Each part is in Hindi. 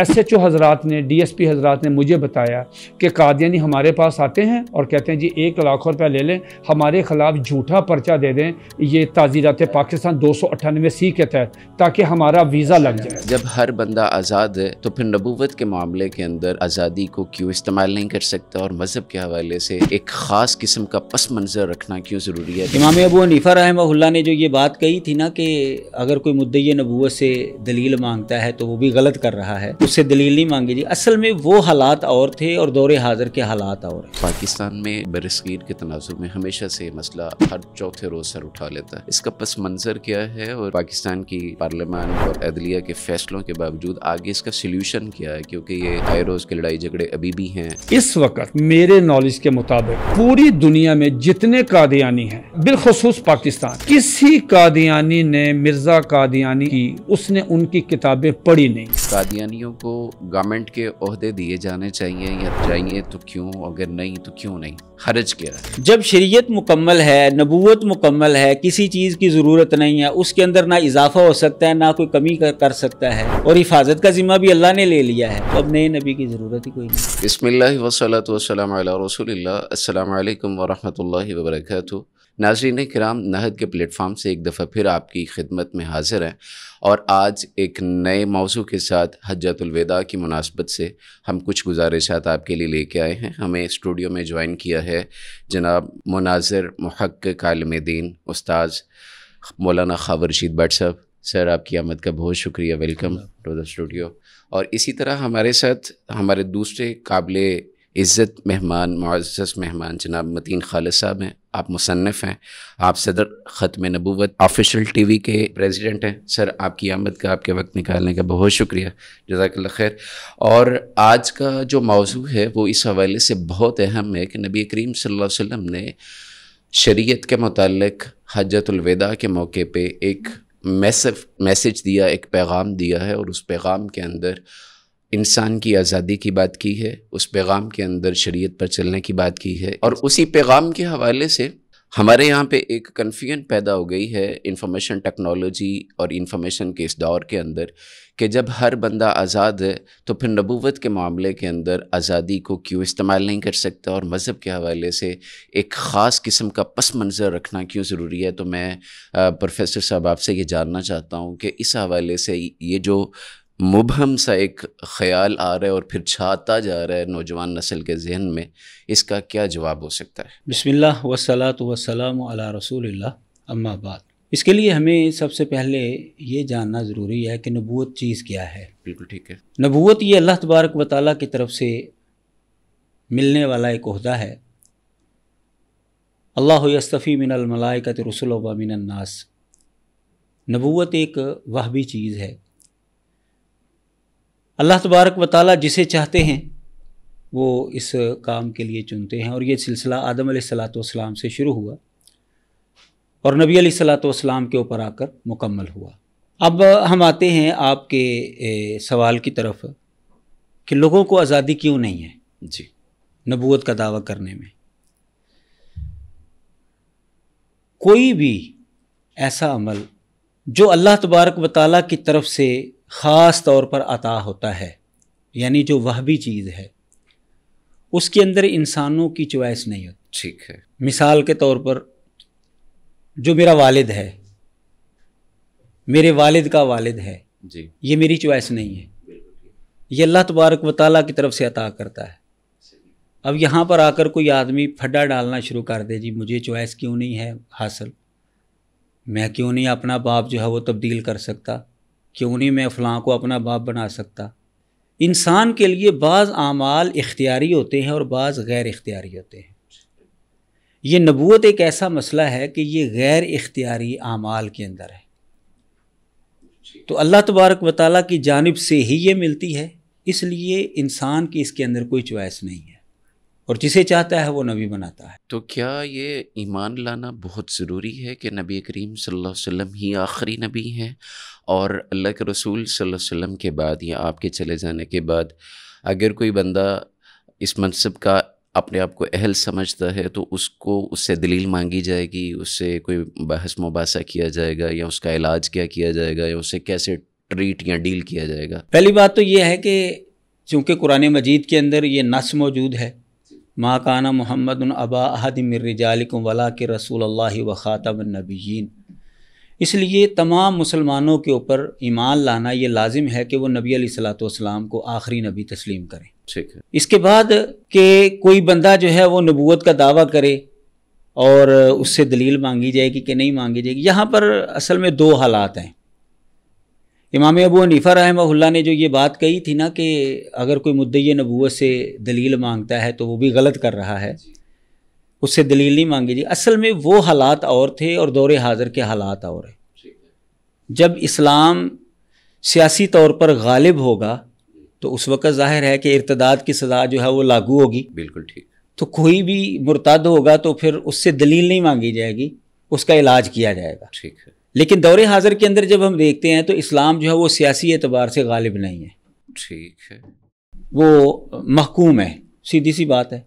एस एच ओ हजरात ने डी एस पी हजरात ने मुझे बताया कि कादियानी हमारे पास आते हैं और कहते हैं जी एक लाख रुपया ले लें हमारे खिलाफ झूठा पर्चा दे दें ये ताजीरात पाकिस्तान दो सौ अट्ठानवे सी के तहत ताकि हमारा वीज़ा लग जाए जब हर बंदा आज़ाद है तो फिर नबूवत के मामले के अंदर आज़ादी को क्यों इस्तेमाल नहीं कर सकता और मज़हब के हवाले से एक ख़ास किस्म का पस मंज़र रखना क्यों ज़रूरी है इमाम अबू हनीफा रहमल्ला ने जो ये बात कही थी ना कि अगर कोई मुद्दे नबूत से दलील मांगता है तो वो भी गलत कर रहा है उससे दलील नहीं मांगी जी असल में वो हालात और थे और दौरे हाजिर के हालात और पाकिस्तान में बरसगीर के तनाजु में हमेशा से मसला हर चौथे रोज सर उठा लेता है इसका पस मंजर क्या है और पाकिस्तान की पार्लियामान और अदलिया के फैसलों के बावजूद आगे इसका सोल्यूशन क्या है क्योंकि ये आए रोज के लड़ाई झगड़े अभी भी हैं इस वक्त मेरे नॉलेज के मुताबिक पूरी दुनिया में जितने कादियानी हैं बिलखसूस पाकिस्तान किसी कादियानी ने मिर्जा कादियानी की उसने उनकी किताबें पढ़ी नहीं कादियानियों को गवर्नमेंट के अहदे दिए जाने चाहिए या चाहिए तो क्यों अगर नहीं तो क्यों नहीं हरज क्या है जब शरीयत मुकम्मल है नबूत मुकम्मल है किसी चीज़ की ज़रूरत नहीं है उसके अंदर ना इजाफा हो सकता है ना कोई कमी कर, कर सकता है और हिफाजत का ज़िम्मा भी अल्लाह ने ले लिया है तो अब नए नबी की ज़रूरत ही कोई नहीं बसमिल्ल वसलात वसलम रसोल्ला असल वरहमल वर्का नाजरीन कराम नहद के प्लेटफार्म से एक दफ़ा फिर आपकी खिदमत में हाजिर हैं और आज एक नए मौजू के साथ हजतलविदा की मुनासबत से हम कुछ गुजारिशात आपके लिए लेके आए हैं हमें स्टूडियो में ज्वाइन किया है जनाब मुनाजिर महक्क आलम दीन उस्ताद मौलाना रशीद भट्ट साहब सर आपकी आमद का बहुत शुक्रिया वेलकम टू द स्टूडियो और इसी तरह हमारे साथ हमारे दूसरे काबिल इज़्ज़त मेहमान मुआज़ मेहमान जनाब मतीन खालिद साहब हैं आप मुसनफ़ हैं आप सदर ख़त्म नबूत ऑफिशियल टी वी के प्रेजिडेंट हैं सर आपकी आमद का आपके वक्त निकालने का बहुत शुक्रिया जजाक खैर और आज का जो मौजू है वो इस हवाले से बहुत अहम है कि नबी करीम सल्लल्लाहु ने शरीत के मतलब हजतलविदा के मौके पर एक मैसेज दिया एक पैगाम दिया है और उस पैगाम के अंदर इंसान की आज़ादी की बात की है उस पैगाम के अंदर शरीयत पर चलने की बात की है और उसी पैगाम के हवाले से हमारे यहाँ पे एक कन्फ्यूजन पैदा हो गई है इंफॉर्मेशन टेक्नोलॉजी और इंफॉर्मेशन के इस दौर के अंदर कि जब हर बंदा आज़ाद है तो फिर नबूवत के मामले के अंदर आज़ादी को क्यों इस्तेमाल नहीं कर सकता और मज़हब के हवाले से एक ख़ास किस्म का पस मंज़र रखना क्यों ज़रूरी है तो मैं प्रोफेसर साहब आपसे ये जानना चाहता हूँ कि इस हवाले से ये जो मुबहम सा एक ख्याल आ रहा है और फिर छाता जा रहा है नौजवान नस्ल के जहन में इसका क्या जवाब हो सकता है बसमिल्ला वसलात वसलाम अला रसूल अम्माबाद इसके लिए हमें सबसे पहले ये जानना ज़रूरी है कि नबूत चीज़ क्या है बिल्कुल ठीक है नबूत ये अल्लाह तबारक व ताली की तरफ से मिलने वाला एक अहदा है अल्लाह यस्तफ़ी मिनल मलाइकत रसुल मिनन्नास नबूत एक वह भी चीज़ है अल्लाह तबारक व ताली जिसे चाहते हैं वो इस काम के लिए चुनते हैं और ये सिलसिला आदम सलाम से शुरू हुआ और नबी सलाम के ऊपर आकर मुकम्मल हुआ अब हम आते हैं आपके सवाल की तरफ कि लोगों को आज़ादी क्यों नहीं है जी नबूत का दावा करने में कोई भी ऐसा अमल जो अल्लाह तबारक व ताली की तरफ से ख़ास तौर पर अता होता है यानी जो वह भी चीज़ है उसके अंदर इंसानों की चॉइस नहीं होती ठीक है मिसाल के तौर पर जो मेरा वालिद है मेरे वालिद का वालिद है जी ये मेरी चॉइस नहीं है ये अल्लाह तबारक व ताली की तरफ से अता करता है अब यहाँ पर आकर कोई आदमी फड्डा डालना शुरू कर दे जी मुझे चॉइस क्यों नहीं है हासिल मैं क्यों नहीं अपना बाप जो है वो तब्दील कर सकता क्यों नहीं मैं फ़लाँ को अपना बाप बना सकता इंसान के लिए बाज़ आमाल इख्तियारी होते हैं और बाज़ गैर इख्तियारी होते हैं ये नबूत एक ऐसा मसला है कि ये गैर इख्तियारी आमाल के अंदर है तो अल्लाह तबारक व ताली की जानब से ही ये मिलती है इसलिए इंसान की इसके अंदर कोई च्वाइस नहीं है और जिसे चाहता है वो नबी बनाता है तो क्या ये ईमान लाना बहुत ज़रूरी है कि नबी करीम सल्लल्लाहु अलैहि वसल्लम ही आखिरी नबी हैं और अल्लाह के रसूल सल्लल्लाहु अलैहि वसल्लम के बाद या आपके चले जाने के बाद अगर कोई बंदा इस मनसब का अपने आप को अहल समझता है तो उसको उससे दलील मांगी जाएगी उससे कोई बहस मुबासा किया जाएगा या उसका इलाज क्या किया जाएगा या उसे कैसे ट्रीट या डील किया जाएगा पहली बात तो ये है कि चूँकि कुरान मजीद के अंदर ये नस मौजूद है माकाना मोहम्मद अबा अहदमरजालकम वला के रसूल अल्लाह व नबीन इसलिए तमाम मुसलमानों के ऊपर ईमान लाना ये लाजिम है कि वह नबी सलाम को आखिरी नबी तस्लीम करें ठीक है इसके बाद के कोई बंदा जो है वो नबूत का दावा करे और उससे दलील मांगी जाएगी कि नहीं मांगी जाएगी यहाँ पर असल में दो हालात हैं इमाम अबू हनीफ़ा रहमल्ला ने जो ये बात कही थी ना कि अगर कोई मुद्द नबूत से दलील मांगता है तो वो भी गलत कर रहा है उससे दलील नहीं मांगी जी असल में वो हालात और थे और दौरे हाज़र के हालात और हैं जब इस्लाम सियासी तौर पर गालिब होगा तो उस वक़्त जाहिर है कि इर्तदाद की सज़ा जो है वो लागू होगी बिल्कुल ठीक तो कोई भी मुर्तद होगा तो फिर उससे दलील नहीं मांगी जाएगी उसका इलाज किया जाएगा ठीक है लेकिन दौरे हाजिर के अंदर जब हम देखते हैं तो इस्लाम जो है वो सियासी एतबार से गालिब नहीं है ठीक है वो महकूम है सीधी सी बात है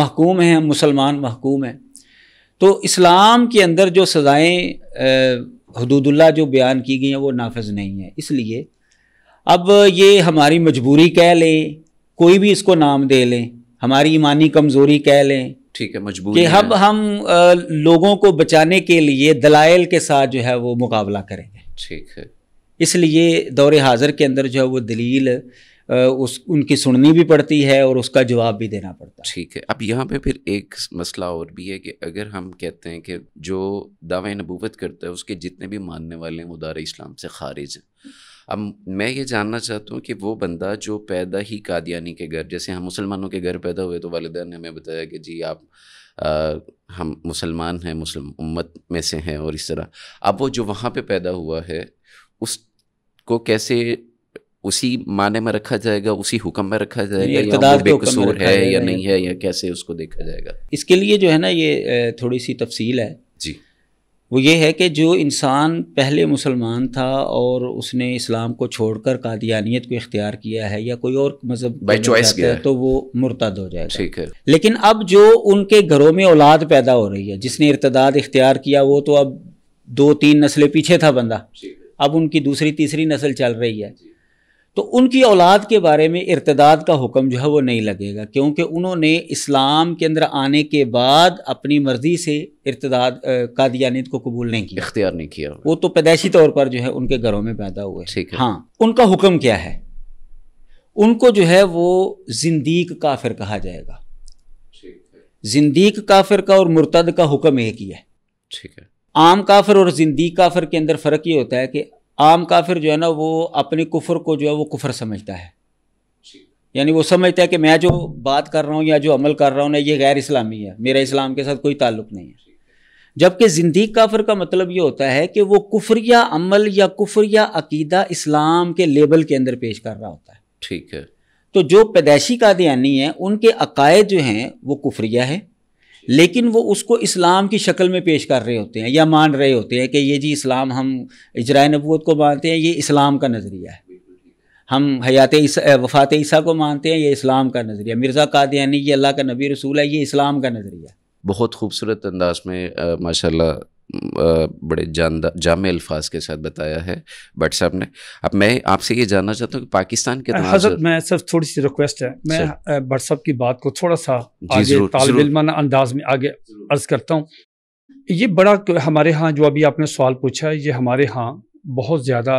महकूम है हम मुसलमान महकूम हैं तो इस्लाम के अंदर जो सज़ाएँ हदूदुल्ला जो बयान की गई हैं वो नाफज नहीं है इसलिए अब ये हमारी मजबूरी कह लें कोई भी इसको नाम दे लें हमारी ईमानी कमज़ोरी कह लें ठीक है मजबूर कि हम हम लोगों को बचाने के लिए दलाइल के साथ जो है वो मुकाबला करेंगे ठीक है इसलिए दौरे हाजिर के अंदर जो है वो दलील उस उनकी सुननी भी पड़ती है और उसका जवाब भी देना पड़ता है ठीक है अब यहाँ पे फिर एक मसला और भी है कि अगर हम कहते हैं कि जो दावे नबूवत करता है उसके जितने भी मानने वाले हैं वो दार इस्लाम से खारिज हैं अब मैं ये जानना चाहता हूँ कि वो बंदा जो पैदा ही कादियानी के घर जैसे हम मुसलमानों के घर पैदा हुए तो वालदा ने हमें बताया कि जी आप आ, हम मुसलमान हैं मुस्लिम उम्मत में से हैं और इस तरह अब वो जो वहाँ पे पैदा हुआ है उसको कैसे उसी माने में रखा जाएगा उसी हुक्म में रखा जाएगा या वो बेकसूर है या नहीं है या कैसे उसको देखा जाएगा इसके लिए जो है ना ये थोड़ी सी तफसील है जी वो ये है कि जो इंसान पहले मुसलमान था और उसने इस्लाम को छोड़कर कादियानियत को इख्तियार किया है या कोई और मजहब चॉइस किया है तो वो मुर्तद हो जाएगा ठीक है लेकिन अब जो उनके घरों में औलाद पैदा हो रही है जिसने इर्तदाद इख्तियार किया वो तो अब दो तीन नस्लें पीछे था बंदा अब उनकी दूसरी तीसरी नस्ल चल रही है तो उनकी औलाद के बारे में इरतदाद का हुक्म जो है वो नहीं लगेगा क्योंकि उन्होंने इस्लाम के अंदर आने के बाद अपनी मर्ज़ी से इरतदाद कादियानियत को कबूल नहीं किया इख्तियार नहीं किया वो तो पैदाइशी तौर पर जो है उनके घरों में पैदा हुए ठीक है हाँ उनका हुक्म क्या है उनको जो है वो जिंदीक काफिर कहा जाएगा जिंदीक काफिर का और मुर्तद का हुक्म एक ही है ठीक है आम काफिर और जिंदी काफिर के अंदर फ़र्क ये होता है कि आम काफिर जो है ना वो अपने कुफर को जो है वो कुफर समझता है यानी वो समझता है कि मैं जो बात कर रहा हूँ या जो अमल कर रहा हूँ ना ये गैर इस्लामी है मेरा इस्लाम के साथ कोई ताल्लुक नहीं है जबकि ज़िंदी काफिर का मतलब ये होता है कि वो कुफरिया अमल या कुफरिया अकीदा इस्लाम के लेबल के अंदर पेश कर रहा होता है ठीक है तो जो पैदाइशी कादयानी है उनके अकायद जो हैं वो कुफरिया है लेकिन वो उसको इस्लाम की शक्ल में पेश कर रहे होते हैं या मान रहे होते हैं कि ये जी इस्लाम हम इजरा नबूत को मानते हैं ये इस्लाम का नज़रिया है हम हयात वफ़ात ईसा को मानते हैं ये इस्लाम का नज़रिया मिर्ज़ा कादयानी ये अल्लाह का नबी रसूल है ये इस्लाम का नज़रिया बहुत खूबसूरत अंदाज में माशाल्लाह बड़े जामे अल्फाज के साथ बताया है बट साहब ने अब मैं आपसे ये जानना चाहता हूँ कि पाकिस्तान के हजरत मैं सिर्फ थोड़ी सी रिक्वेस्ट है मैं बट साहब की बात को थोड़ा सा आगे तालब अंदाज में आगे अर्ज करता हूँ ये बड़ा हमारे यहाँ जो अभी आपने सवाल पूछा ये हमारे यहाँ बहुत ज़्यादा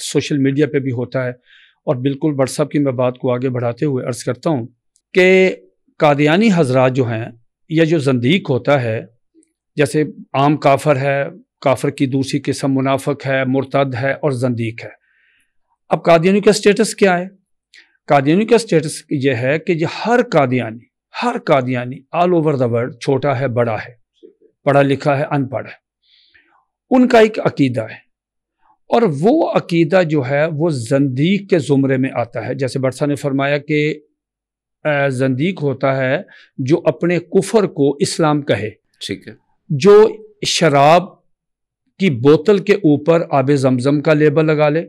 सोशल मीडिया पर भी होता है और बिल्कुल बट साहब की मैं बात को आगे बढ़ाते हुए अर्ज़ करता हूँ कि कादियानी हजरात जो हैं या जो जंदीक होता है जैसे आम काफर है काफर की दूसरी किस्म मुनाफक है मुर्तद है और जंदीक है अब कादियानी का स्टेटस क्या है कादियानी का स्टेटस यह है कि ये हर कादियानी हर Qadiani all over the world छोटा है बड़ा है पढ़ा लिखा है अनपढ़ है उनका एक अकीदा है और वो अकीदा जो है वो जंदीक के ज़ुमरे में आता है जैसे बरसा ने फरमाया कि जंदीक होता है जो अपने कुफर को इस्लाम कहे ठीक है जो शराब की बोतल के ऊपर आब जमज़म का लेबल लगा ले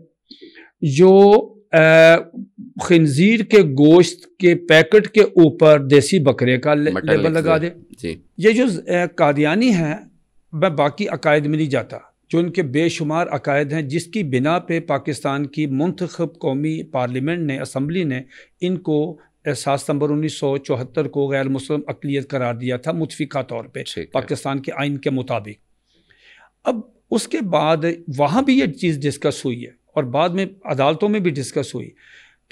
जो खनजीर के गोश्त के पैकेट के ऊपर देसी बकरे का ले, लेबल लगा दे ये जो कादियानी है मैं बाकी अकायद में नहीं जाता जो इनके बेशुमार अकायद हैं जिसकी बिना पे पाकिस्तान की मंतखब कौमी पार्लियामेंट ने असम्बली ने इनको सात सितंबर उन्नीस सौ चौहत्तर को गैर मुस्लिम अकलीत करार दिया था मुतफिका तौर पर पाकिस्तान के आइन के मुताबिक अब उसके बाद वहाँ भी ये चीज़ डिस्कस हुई है और बाद में अदालतों में भी डिस्कस हुई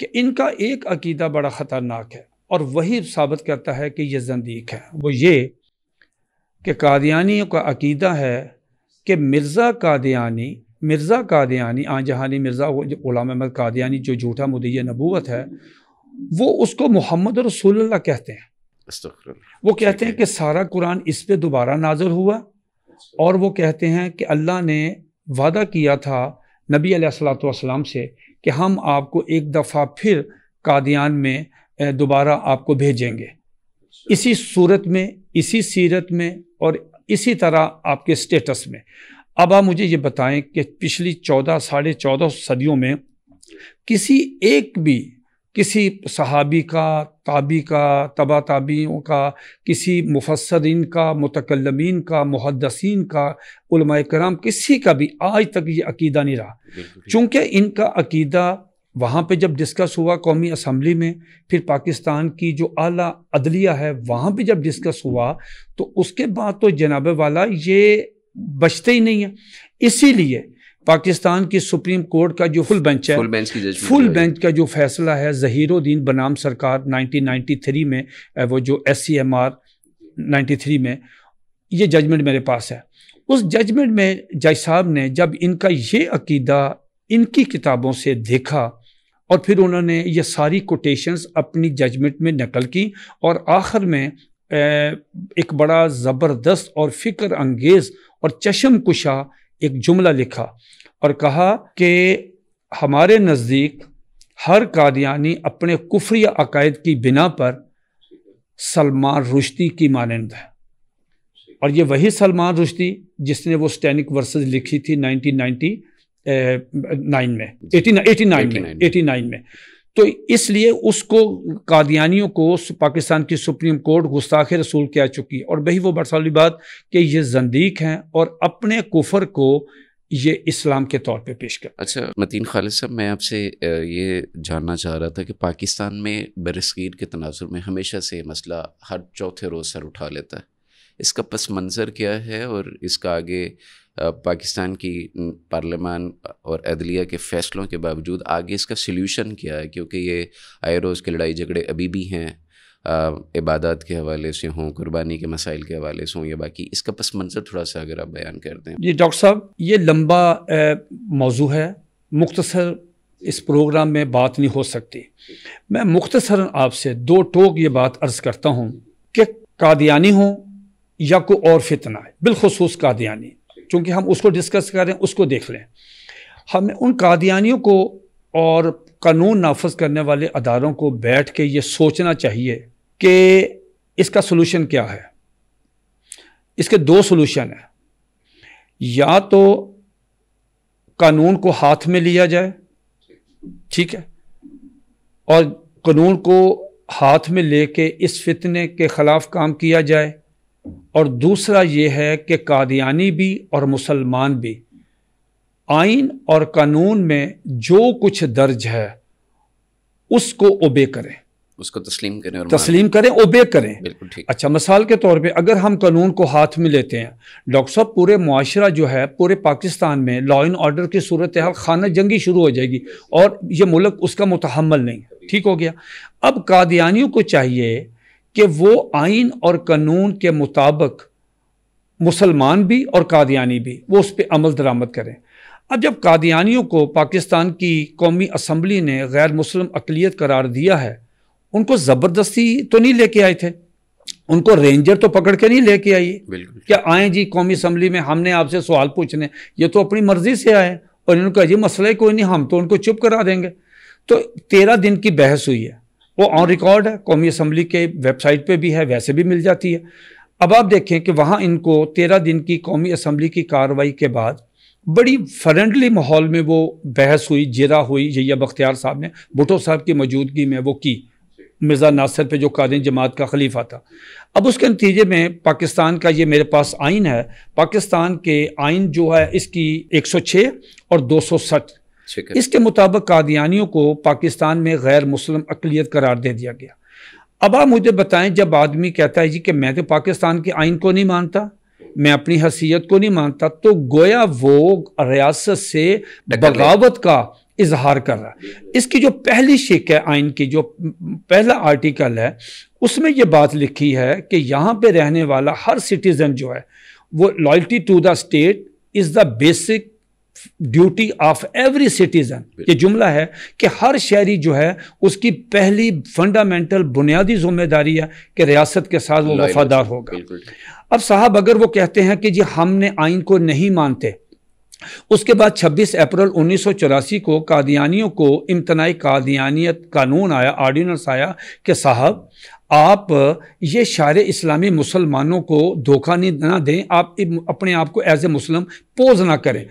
कि इनका एक अकीदा बड़ा ख़तरनाक है और वही साबित करता है कि ये जंदीक है वो ये कि कादियानियों का अकीदा है कि मिर्ज़ा कादियानी मिर्ज़ा कादियानी आ जहानी मिर्ज़ा गुलाम अहमद कादियानी जो झूठा मुदय नबूत है वो उसको मोहम्मद रसूल्ला कहते हैं वो कहते हैं कि सारा कुरान इस पर दोबारा नाजर हुआ और वो कहते हैं कि अल्लाह ने वादा किया था नबी सलाम से कि हम आपको एक दफ़ा फिर कादियान में दोबारा आपको भेजेंगे इसी सूरत में इसी सीरत में और इसी तरह आपके स्टेटस में अब आप मुझे ये बताएं कि पिछली चौदह साढ़े चौदह सदियों में किसी एक भी किसी सहाबी का ताबी का तबा ताबियों का किसी मुफसरिन का मतकलमीन का मुहदसिन का कराम किसी का भी आज तक ये अकीदा नहीं रहा चूँकि इनका अकीदा वहाँ पे जब डिस्कस हुआ कौमी असम्बली में फिर पाकिस्तान की जो आला अदलिया है वहाँ पे जब डिस्कस हुआ तो उसके बाद तो जनाब वाला ये बचते ही नहीं है इसीलिए पाकिस्तान की सुप्रीम कोर्ट का जो फुल बेंच है फुल बेंच की फुल बेंच का जो फैसला है जहीरुद्दीन बनाम सरकार 1993 में वो जो S C M R ninety में ये जजमेंट मेरे पास है उस जजमेंट में जज साहब ने जब इनका ये अकीदा इनकी किताबों से देखा और फिर उन्होंने ये सारी कोटेशंस अपनी जजमेंट में नकल की और आखिर में एक बड़ा ज़बरदस्त और फ़िक्र अंगेज़ और चशम कुशा एक जुमला लिखा और कहा कि हमारे नज़दीक हर कादियानी अपने कुफरी अकायद की बिना पर सलमान रुश्ती की मानंद है और ये वही सलमान रुश्ती जिसने वो स्टैनिक वर्सेस लिखी थी 1990 नाइन में एटी नाइन में एटी नाइन में तो इसलिए उसको कादियानियों को पाकिस्तान की सुप्रीम कोर्ट गुस्ताखे रसूल के आ चुकी है और वही वो बरसाली बात कि ये जंदीक हैं और अपने कुफर को ये इस्लाम के तौर पे पेश कर अच्छा मतीन खालिद साहब मैं आपसे ये जानना चाह रहा था कि पाकिस्तान में बरसगीर के तनाजुर में हमेशा से मसला हर चौथे रोज़ सर उठा लेता है इसका पस मंज़र क्या है और इसका आगे पाकिस्तान की पार्लियामान और अदलिया के फ़ैसलों के बावजूद आगे इसका सल्यूशन किया है क्योंकि ये आए रोज़ के लड़ाई झगड़े अभी भी हैं इबादत के हवाले से हों कुर्बानी के मसाइल के हवाले से हों या बाकी इसका पस मंज़र थोड़ा सा अगर आप बयान कर दें जी डॉक्टर साहब ये लंबा मौजू है मुख्तसर इस प्रोग्राम में बात नहीं हो सकती मैं मुख्तसर आपसे दो टोक ये बात अर्ज़ करता हूँ कि कादियानी हो या कोई और फितना है बिलखसूस कादियानी चूँकि हम उसको डिस्कस करें उसको देख लें हमें उन कादियानियों को और कानून नाफज करने वाले अदारों को बैठ के ये सोचना चाहिए कि इसका सोलूशन क्या है इसके दो सोलूशन हैं या तो कानून को हाथ में लिया जाए ठीक है और कानून को हाथ में लेके इस फितने के ख़िलाफ़ काम किया जाए और दूसरा ये है कि कादियानी भी और मुसलमान भी आइन और कानून में जो कुछ दर्ज है उसको ओबे करें उसको तस्लीम करें और तस्लीम करें ओबे करें बिल्कुल ठीक अच्छा मिसाल के तौर पे अगर हम कानून को हाथ में लेते हैं डॉक्टर साहब पूरे माशरा जो है पूरे पाकिस्तान में लॉ एंड ऑर्डर की सूरत हाल खाना जंगी शुरू हो जाएगी और ये मुल्क उसका मुतहमल नहीं ठीक हो गया अब कादियानियों को चाहिए कि वो आइन और कानून के मुताबिक मुसलमान भी और कादियानी भी वो उस पर अमल दरामद करें अब जब कादियानियों को पाकिस्तान की कौमी असम्बली ने गैर मुसलम अकलीत करार दिया है उनको ज़बरदस्ती तो नहीं लेके आए थे उनको रेंजर तो पकड़ के नहीं लेके आई क्या आए जी कौमी असम्बली में हमने आपसे सवाल पूछने ये तो अपनी मर्ज़ी से आए और इन्होंने कहा जी मसला कोई नहीं हम तो उनको चुप करा देंगे तो तेरह दिन की बहस हुई है वो ऑन रिकॉर्ड है कौमी असम्बली के वेबसाइट पे भी है वैसे भी मिल जाती है अब आप देखें कि वहाँ इनको तेरह दिन की कौमी असम्बली की कार्रवाई के बाद बड़ी फ्रेंडली माहौल में वो बहस हुई जिरा हुई जैया बख्तियार साहब ने भुटो साहब की मौजूदगी में वो की मिर्ज़ा नासिर पे जो कादिन जमात का खलीफा था अब उसके नतीजे में पाकिस्तान का ये मेरे पास आइन है पाकिस्तान के आइन जो है इसकी 106 और 260 इसके मुताबिक कादियानियों को पाकिस्तान में गैर मुस्लिम अकलीत करार दे दिया गया अब आप मुझे बताएं जब आदमी कहता है जी कि मैं तो पाकिस्तान के आइन को नहीं मानता मैं अपनी हसीियत को नहीं मानता तो गोया वो रियासत से बगावत का इजहार कर रहा है इसकी जो पहली शिक है आइन की जो पहला आर्टिकल है उसमें यह बात लिखी है कि यहाँ पे रहने वाला हर सिटीज़न जो है वो loyalty to the state is the basic duty of every citizen ये जुमला है कि हर शहरी जो है उसकी पहली फंडामेंटल बुनियादी जिम्मेदारी है कि रियासत के साथ वो वफादार होगा अब साहब अगर वो कहते हैं कि जी हमने आइन को नहीं मानते उसके बाद 26 अप्रैल उन्नीस को कादियानियों को इम्तनाई कादियानियत कानून आया ऑर्डिनेंस आया कि साहब आप ये शार इस्लामी मुसलमानों को धोखा नहीं ना दें आप अपने आप को एज ए मुस्लिम पोज ना करें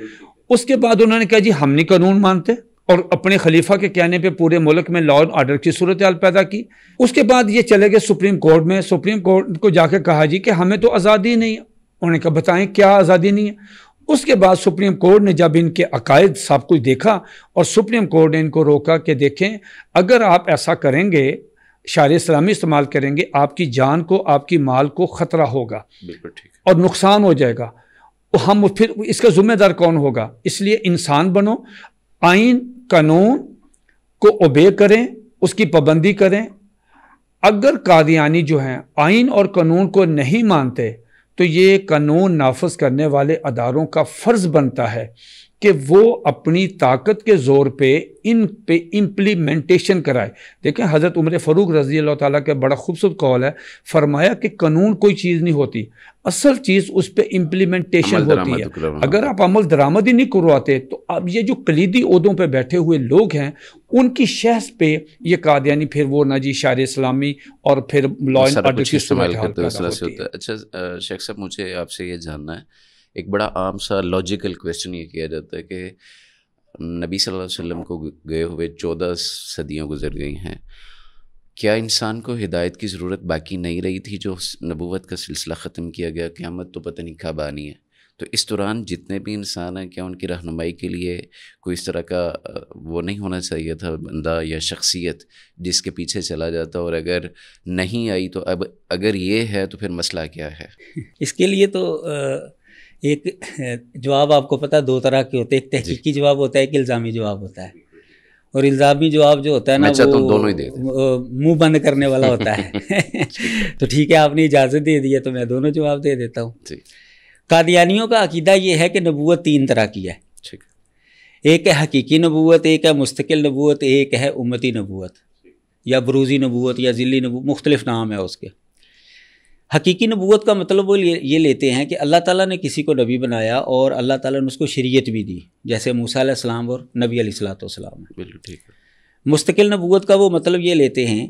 उसके बाद उन्होंने कहा जी हम नहीं कानून मानते और अपने खलीफा के कहने पे पूरे मुल्क में लॉ एंड ऑर्डर की सूरत हाल पैदा की उसके बाद ये चले गए सुप्रीम कोर्ट में सुप्रीम कोर्ट को जाकर कहा जी कि हमें तो आज़ादी नहीं है उन्होंने कहा बताएं क्या आज़ादी नहीं है उसके बाद सुप्रीम कोर्ट ने जब इनके अकायद सब कुछ देखा और सुप्रीम कोर्ट ने इनको रोका कि देखें अगर आप ऐसा करेंगे शार इस्लामी इस्तेमाल करेंगे आपकी जान को आपकी माल को ख़तरा होगा बिल्कुल ठीक और नुकसान हो जाएगा तो हम फिर इसका ज़िम्मेदार कौन होगा इसलिए इंसान बनो आइन कानून को ओबे करें उसकी पाबंदी करें अगर कादियानी जो हैं आइन और कानून को नहीं मानते तो ये कानून नाफज करने वाले अदारों का फ़र्ज़ बनता है कि वो अपनी ताकत के ज़ोर पे इन पे इम्प्लीमेंटेशन कराए देखें हज़रत उम्र फ़रूक रज़ी अल्लाह ताली का बड़ा खूबसूरत कौल है फरमाया कि कानून कोई चीज़ नहीं होती असल चीज़ उस पर इम्प्लीमेंटेशन होती है हाँ। अगर आप अमल दरामद ही नहीं करवाते तो अब ये जो कलीदी उहदों पर बैठे हुए लोग हैं उनकी शहस पे ये कादयानी फिर वो जी शार इस्लामी और फिर लॉ एंड ऑर्डर की अच्छा शेख साहब मुझे आपसे ये जानना है एक बड़ा आम सा लॉजिकल क्वेश्चन ये किया जाता है कि नबी सल्लल्लाहु अलैहि वसल्लम को गए हुए चौदह सदियों गुजर गई हैं क्या इंसान को हिदायत की ज़रूरत बाकी नहीं रही थी जो नबूवत का सिलसिला ख़त्म किया गया क़्यामत तो पता नहीं कब आनी है तो इस दौरान जितने भी इंसान हैं क्या उनकी रहनुमाई के लिए कोई इस तरह का वो नहीं होना चाहिए था बंदा या शख्सियत जिसके पीछे चला जाता और अगर नहीं आई तो अब अगर ये है तो फिर मसला क्या है इसके लिए तो आ... एक जवाब आपको पता दो तरह के होते हैं एक तहकीकी जवाब होता है एक इल्ज़ामी जवाब होता है और इल्ज़ामी जवाब जो होता है ना अच्छा, तो वो दोनों ही दे मुंह बंद करने वाला होता है तो ठीक है आपने इजाज़त दे दी है तो मैं दोनों जवाब दे देता हूँ कादियानियों का अकीदा ये है कि नबूत तीन तरह की है एक है हकीकी नबूत एक है मुस्तकिल नबूत एक है उम्मती नबूत या बरूजी नबूत या ज़िली नबूत मुख्तलिफ़ नाम है उसके हकीकी नबूत का मतलब वो ये, लेते हैं कि अल्लाह ताला ने किसी को नबी बनाया और अल्लाह ताला ने उसको शरीयत भी दी जैसे मूसा सलाम और नबी सलाम ठीक है मुस्तकिल नबूत का वो मतलब ये लेते हैं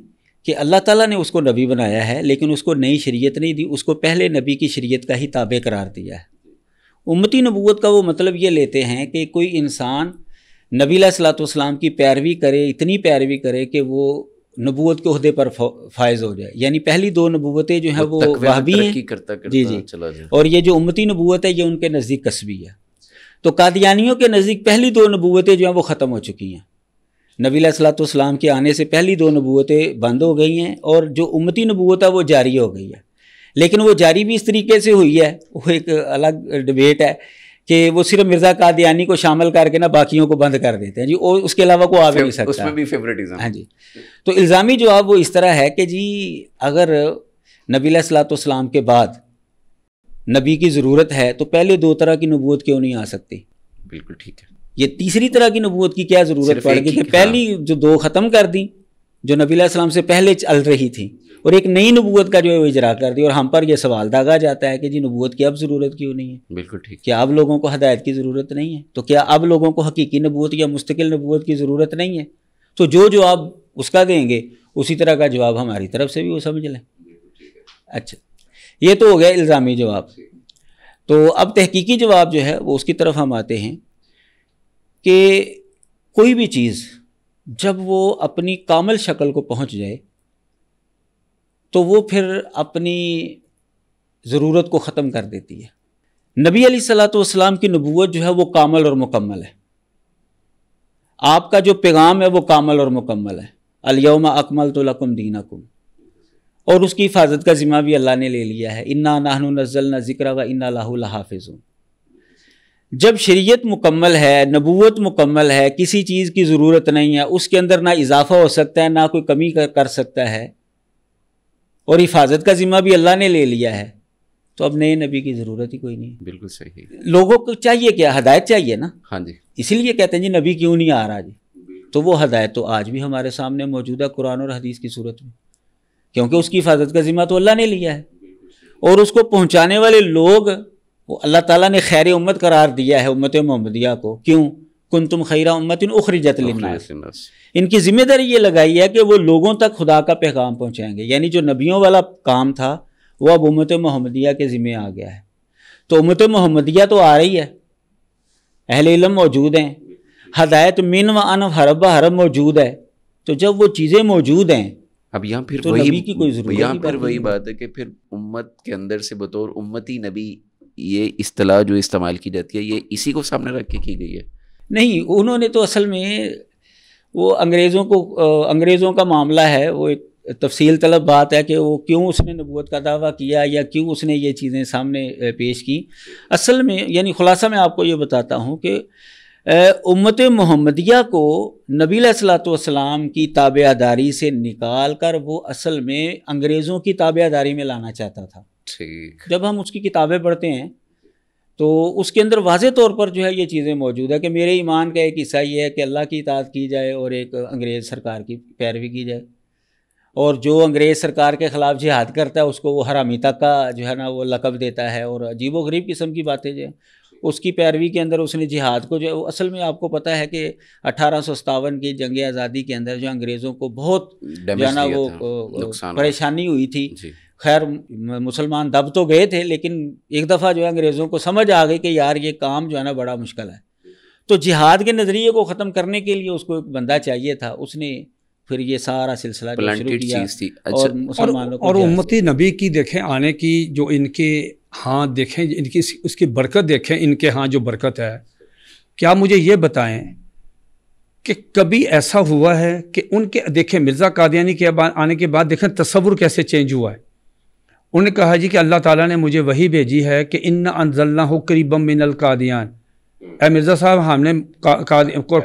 कि अल्लाह ताला ने उसको नबी बनाया है लेकिन उसको नई शरीयत नहीं दी उसको पहले नबी की शरीयत का ही ताबे करार दिया है उम्मती नबूत का वो मतलब ये लेते हैं कि कोई इंसान नबी सलाम की पैरवी करे इतनी पैरवी करे कि वो नबूत के अहदे पर फायज हो जाए यानी पहली दो नबूतें जो हैं वो वहबी हैं जी जी और ये जो उम्मती नबूत है ये उनके नज़दीक कस्बी है तो कादियानियों के नज़दीक पहली दो नबूतें जो हैं वो ख़त्म हो चुकी हैं नबी सलाम के आने से पहली दो नबूतें बंद हो गई हैं और जो उम्मती नबूत है वो जारी हो गई है लेकिन वो जारी भी इस तरीके से हुई है वो एक अलग डिबेट है कि वो सिर्फ मिर्जा कादियानी को शामिल करके ना बाकियों को बंद कर देते हैं जी और उसके अलावा को आ भी नहीं सकता उसमें भी फेवरेटिज्म हाँ जी तो इल्ज़ामी जवाब वो इस तरह है कि जी अगर नबी सलाम के बाद नबी की ज़रूरत है तो पहले दो तरह की नबूत क्यों नहीं आ सकती बिल्कुल ठीक है ये तीसरी तरह की नबूत की क्या ज़रूरत पड़ेगी कि हाँ। पहली जो दो ख़त्म कर दी जो नबी सलाम से पहले चल रही थी और एक नई नबूत का जो है वो इजरा कर दी और हम पर यह सवाल दागा जाता है कि जी नबूत की अब ज़रूरत क्यों नहीं है बिल्कुल ठीक क्या अब लोगों को हदायत की ज़रूरत नहीं है तो क्या अब लोगों को हकीकी नबूत या मुस्तकिल नबूत की ज़रूरत नहीं है तो जो जवाब उसका देंगे उसी तरह का जवाब हमारी तरफ से भी वो समझ लें अच्छा ये तो हो गया इल्ज़ामी जवाब तो अब तहकीकी जवाब जो है वो उसकी तरफ हम आते हैं कि कोई भी चीज़ जब वो अपनी कामल शक्ल को पहुंच जाए तो वो फिर अपनी ज़रूरत को ख़त्म कर देती है नबी अली सलाम की नबूत जो है वो कामल और मुकम्मल है आपका जो पैगाम है वो कामल और मुकम्मल है अलयम अकमल तो लकुम कुम और उसकी हिफाजत का ज़िम्मा भी अल्लाह ने ले लिया है इन्ना नाहन नज़ल न ज़िक्र व इन्ना लाहू हूँ जब शरीयत मुकम्मल है नबूत मुकम्मल है किसी चीज़ की ज़रूरत नहीं है उसके अंदर ना इजाफा हो सकता है ना कोई कमी कर, कर सकता है और हिफाजत का ज़िम्मा भी अल्लाह ने ले लिया है तो अब नए नबी की ज़रूरत ही कोई नहीं बिल्कुल सही लोगों को चाहिए क्या हदायत चाहिए ना हाँ जी इसीलिए कहते हैं जी नबी क्यों नहीं आ रहा जी तो वो हदायत तो आज भी हमारे सामने मौजूदा कुरान और हदीस की सूरत में क्योंकि उसकी हिफाजत का ज़िम्मा तो अल्लाह ने लिया है और उसको पहुँचाने वाले लोग वो अल्लाह ताला ने खैर उम्मत करार दिया है उम्मत मोहम्मदिया को क्यों कुन तुम खैरा उम्मत इन उखरजत इनकी ज़िम्मेदारी ये लगाई है कि वो लोगों तक खुदा का पैगाम पहुँचाएंगे यानी जो नबियों वाला काम था वो अब उम्मत मोहम्मदिया के ज़िम्मे आ गया है तो उम्मत मोहम्मदिया तो आ रही है अहल इलम मौजूद हैं हदायत मिन व अन हरब हरब मौजूद है तो जब वो चीज़ें मौजूद हैं अब यहाँ फिर तो वही की कोई यहाँ पर वही बात है कि फिर उम्मत के अंदर से बतौर उम्मती नबी ये असलाह जो इस्तेमाल की जाती है ये इसी को सामने रख के की गई है नहीं उन्होंने तो असल में वो अंग्रेज़ों को अंग्रेज़ों का मामला है वो एक तफसील तलब बात है कि वो क्यों उसने नबूत का दावा किया या क्यों उसने ये चीज़ें सामने पेश की असल में यानी ख़ुलासा मैं आपको ये बताता हूँ कि उम्मत मोहम्मदिया को नबी सलाम की ताबेदारी से निकाल कर वो असल में अंग्रेज़ों की ताबेदारी में लाना चाहता था ठीक जब हम उसकी किताबें पढ़ते हैं तो उसके अंदर वाज तौर पर जो है ये चीज़ें मौजूद है कि मेरे ईमान का एक हिस्सा ये है कि अल्लाह की इताद की जाए और एक अंग्रेज़ सरकार की पैरवी की जाए और जो अंग्रेज़ सरकार के ख़िलाफ़ जिहाद करता है उसको वो अमीता का जो है ना वो लकब देता है और अजीब वरीब गरीब किस्म की बातें जो है उसकी पैरवी के अंदर उसने जिहाद को जो है असल में आपको पता है कि अठारह की जंग आज़ादी के अंदर जो अंग्रेज़ों को बहुत जो है ना वो परेशानी हुई थी खैर मुसलमान दब तो गए थे लेकिन एक दफ़ा जो है अंग्रेज़ों को समझ आ गई कि यार ये काम जो है ना बड़ा मुश्किल है तो जिहाद के नज़रिए को ख़त्म करने के लिए उसको एक बंदा चाहिए था उसने फिर ये सारा सिलसिला शुरू किया थी और अच्छा। मुसलमानों और, और उम्मती नबी की देखें आने की जो इनके हाँ देखें इनकी उसकी बरकत देखें इनके हाँ जो बरकत है क्या मुझे ये बताएं कि कभी ऐसा हुआ है कि उनके देखें मिर्ज़ा कादियानी के आने के बाद देखें तस्वुर कैसे चेंज हुआ है उन्होंने कहा जी कि अल्लाह ताला ने मुझे वही भेजी है कि इन अनजल्ला हो करीबम मिनल कादियान ए मिर्ज़ा साहब हमने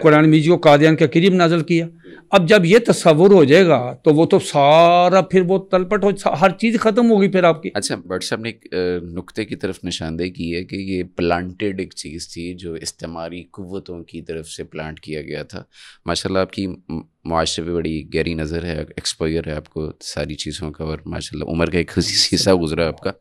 कुरान मीजी को कादियान के करीब नाजल किया अब जब ये तस्वुर हो जाएगा तो वो तो सारा फिर वो तलपट हो हर चीज़ ख़त्म होगी फिर आपकी अच्छा बट साहब ने एक नुकते की तरफ निशानदेही की है कि ये प्लांटेड एक चीज़ थी जो इस्तेमारी कुतों की तरफ से प्लांट किया गया था माशाल्लाह आपकी माशरे पर बड़ी गहरी नज़र है एक्सपायर है आपको सारी चीज़ों का और माशा उम्र का एक हिस्सा गुजरा आपका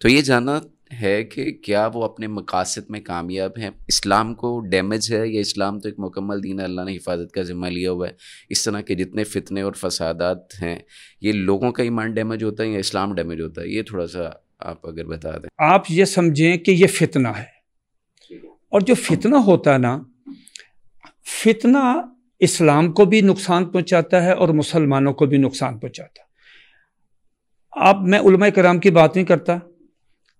तो ये जानना है कि क्या वो अपने मकासद में कामयाब हैं इस्लाम को डैमेज है या इस्लाम तो एक मुकम्मल दीन अल्लाह ने हिफाजत का ज़िम्मा लिया हुआ है इस तरह के जितने फितने और फसादात हैं ये लोगों का ईमान डैमेज होता है या इस्लाम डैमेज होता है ये थोड़ा सा आप अगर बता दें आप ये समझें कि ये फितना है और जो फितना होता है ना फितना इस्लाम को भी नुकसान पहुँचाता है और मुसलमानों को भी नुकसान पहुँचाता है मैं उलमा कराम की बात नहीं करता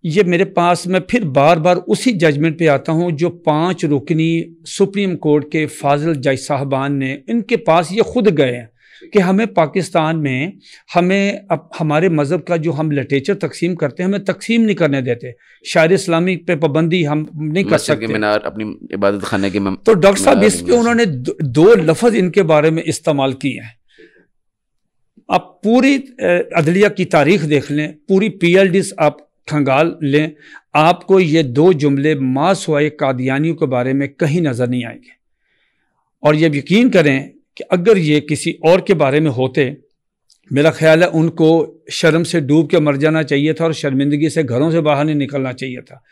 ये मेरे पास मैं फिर बार बार उसी जजमेंट पे आता हूँ जो पांच रुकनी सुप्रीम कोर्ट के फाजिल जज साहबान ने इनके पास ये खुद गए हैं कि हमें पाकिस्तान में हमें अब हमारे मज़हब का जो हम लिटरेचर तकसीम करते हैं हमें तकसीम नहीं करने देते शायर इस्लामी पे पाबंदी हम नहीं कर सकते मीनार अपनी इबादत खाने के तो डॉक्टर साहब इस पर उन्होंने दो, लफज इनके बारे में इस्तेमाल किए हैं आप पूरी अदलिया की तारीख देख लें पूरी पी एल डीज आप खंगाल लें आपको ये दो जुमले हुआ कादियानियों के बारे में कहीं नज़र नहीं आएंगे और ये यकीन करें कि अगर ये किसी और के बारे में होते मेरा ख्याल है उनको शर्म से डूब के मर जाना चाहिए था और शर्मिंदगी से घरों से बाहर नहीं निकलना चाहिए था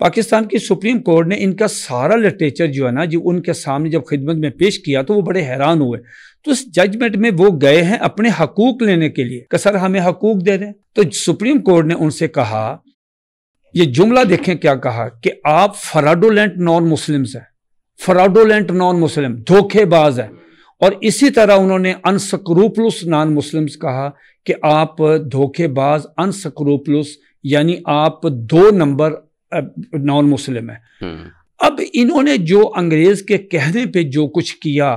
पाकिस्तान की सुप्रीम कोर्ट ने इनका सारा लिटरेचर जो है ना जो उनके सामने जब खिदमत में पेश किया तो वो बड़े हैरान हुए तो इस जजमेंट में वो गए हैं अपने हकूक लेने के लिए कसर सर हमें हकूक दे दें तो सुप्रीम कोर्ट ने उनसे कहा ये जुमला देखें क्या कहा कि आप फराडोलेंट नॉन मुस्लिम्स हैं फराडोलेंट नॉन मुस्लिम धोखेबाज हैं और इसी तरह उन्होंने अनसक्रूपलुस नॉन मुस्लिम्स कहा कि आप धोखेबाज अनसक्रूपलुस यानी आप दो नंबर नॉन मुस्लिम हैं हम्म। अब इन्होंने जो अंग्रेज़ के कहने पे जो कुछ किया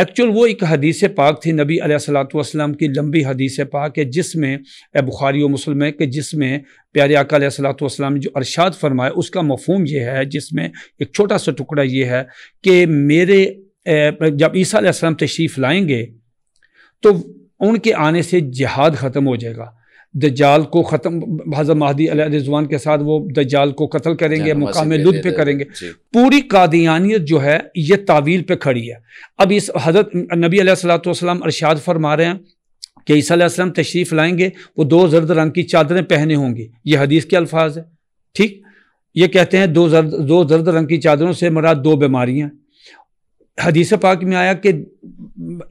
एक्चुअल वो एक हदीस पाक थी नबी सलाम की लंबी हदीस पाक है जिसमें बुखारी और मुस्लिम है कि जिसमें प्यारे आका सलाम जो अरशाद फरमाए उसका मफहम यह है जिसमें एक छोटा सा टुकड़ा ये है कि मेरे जब ईसा आसलम तशरीफ़ लाएंगे तो उनके आने से जहाद ख़त्म हो जाएगा द जाल को ख़त्म हज़र महदी रिजवान के साथ वो द जाल को कत्ल करेंगे मुकाम लुद पे करेंगे पूरी कादियानियत जो है ये तावील पे खड़ी है अब इस हज़रत नबी सलाम अरशाद फरमा रहे हैं कि ईसा आसलम तशरीफ़ लाएंगे वो दो जर्द रंग की चादरें पहने होंगी ये हदीस के अल्फाज है ठीक ये कहते हैं दो जर्द दो जर्द रंग की चादरों से मरा दो बीमारियाँ हदीस पाक में आया कि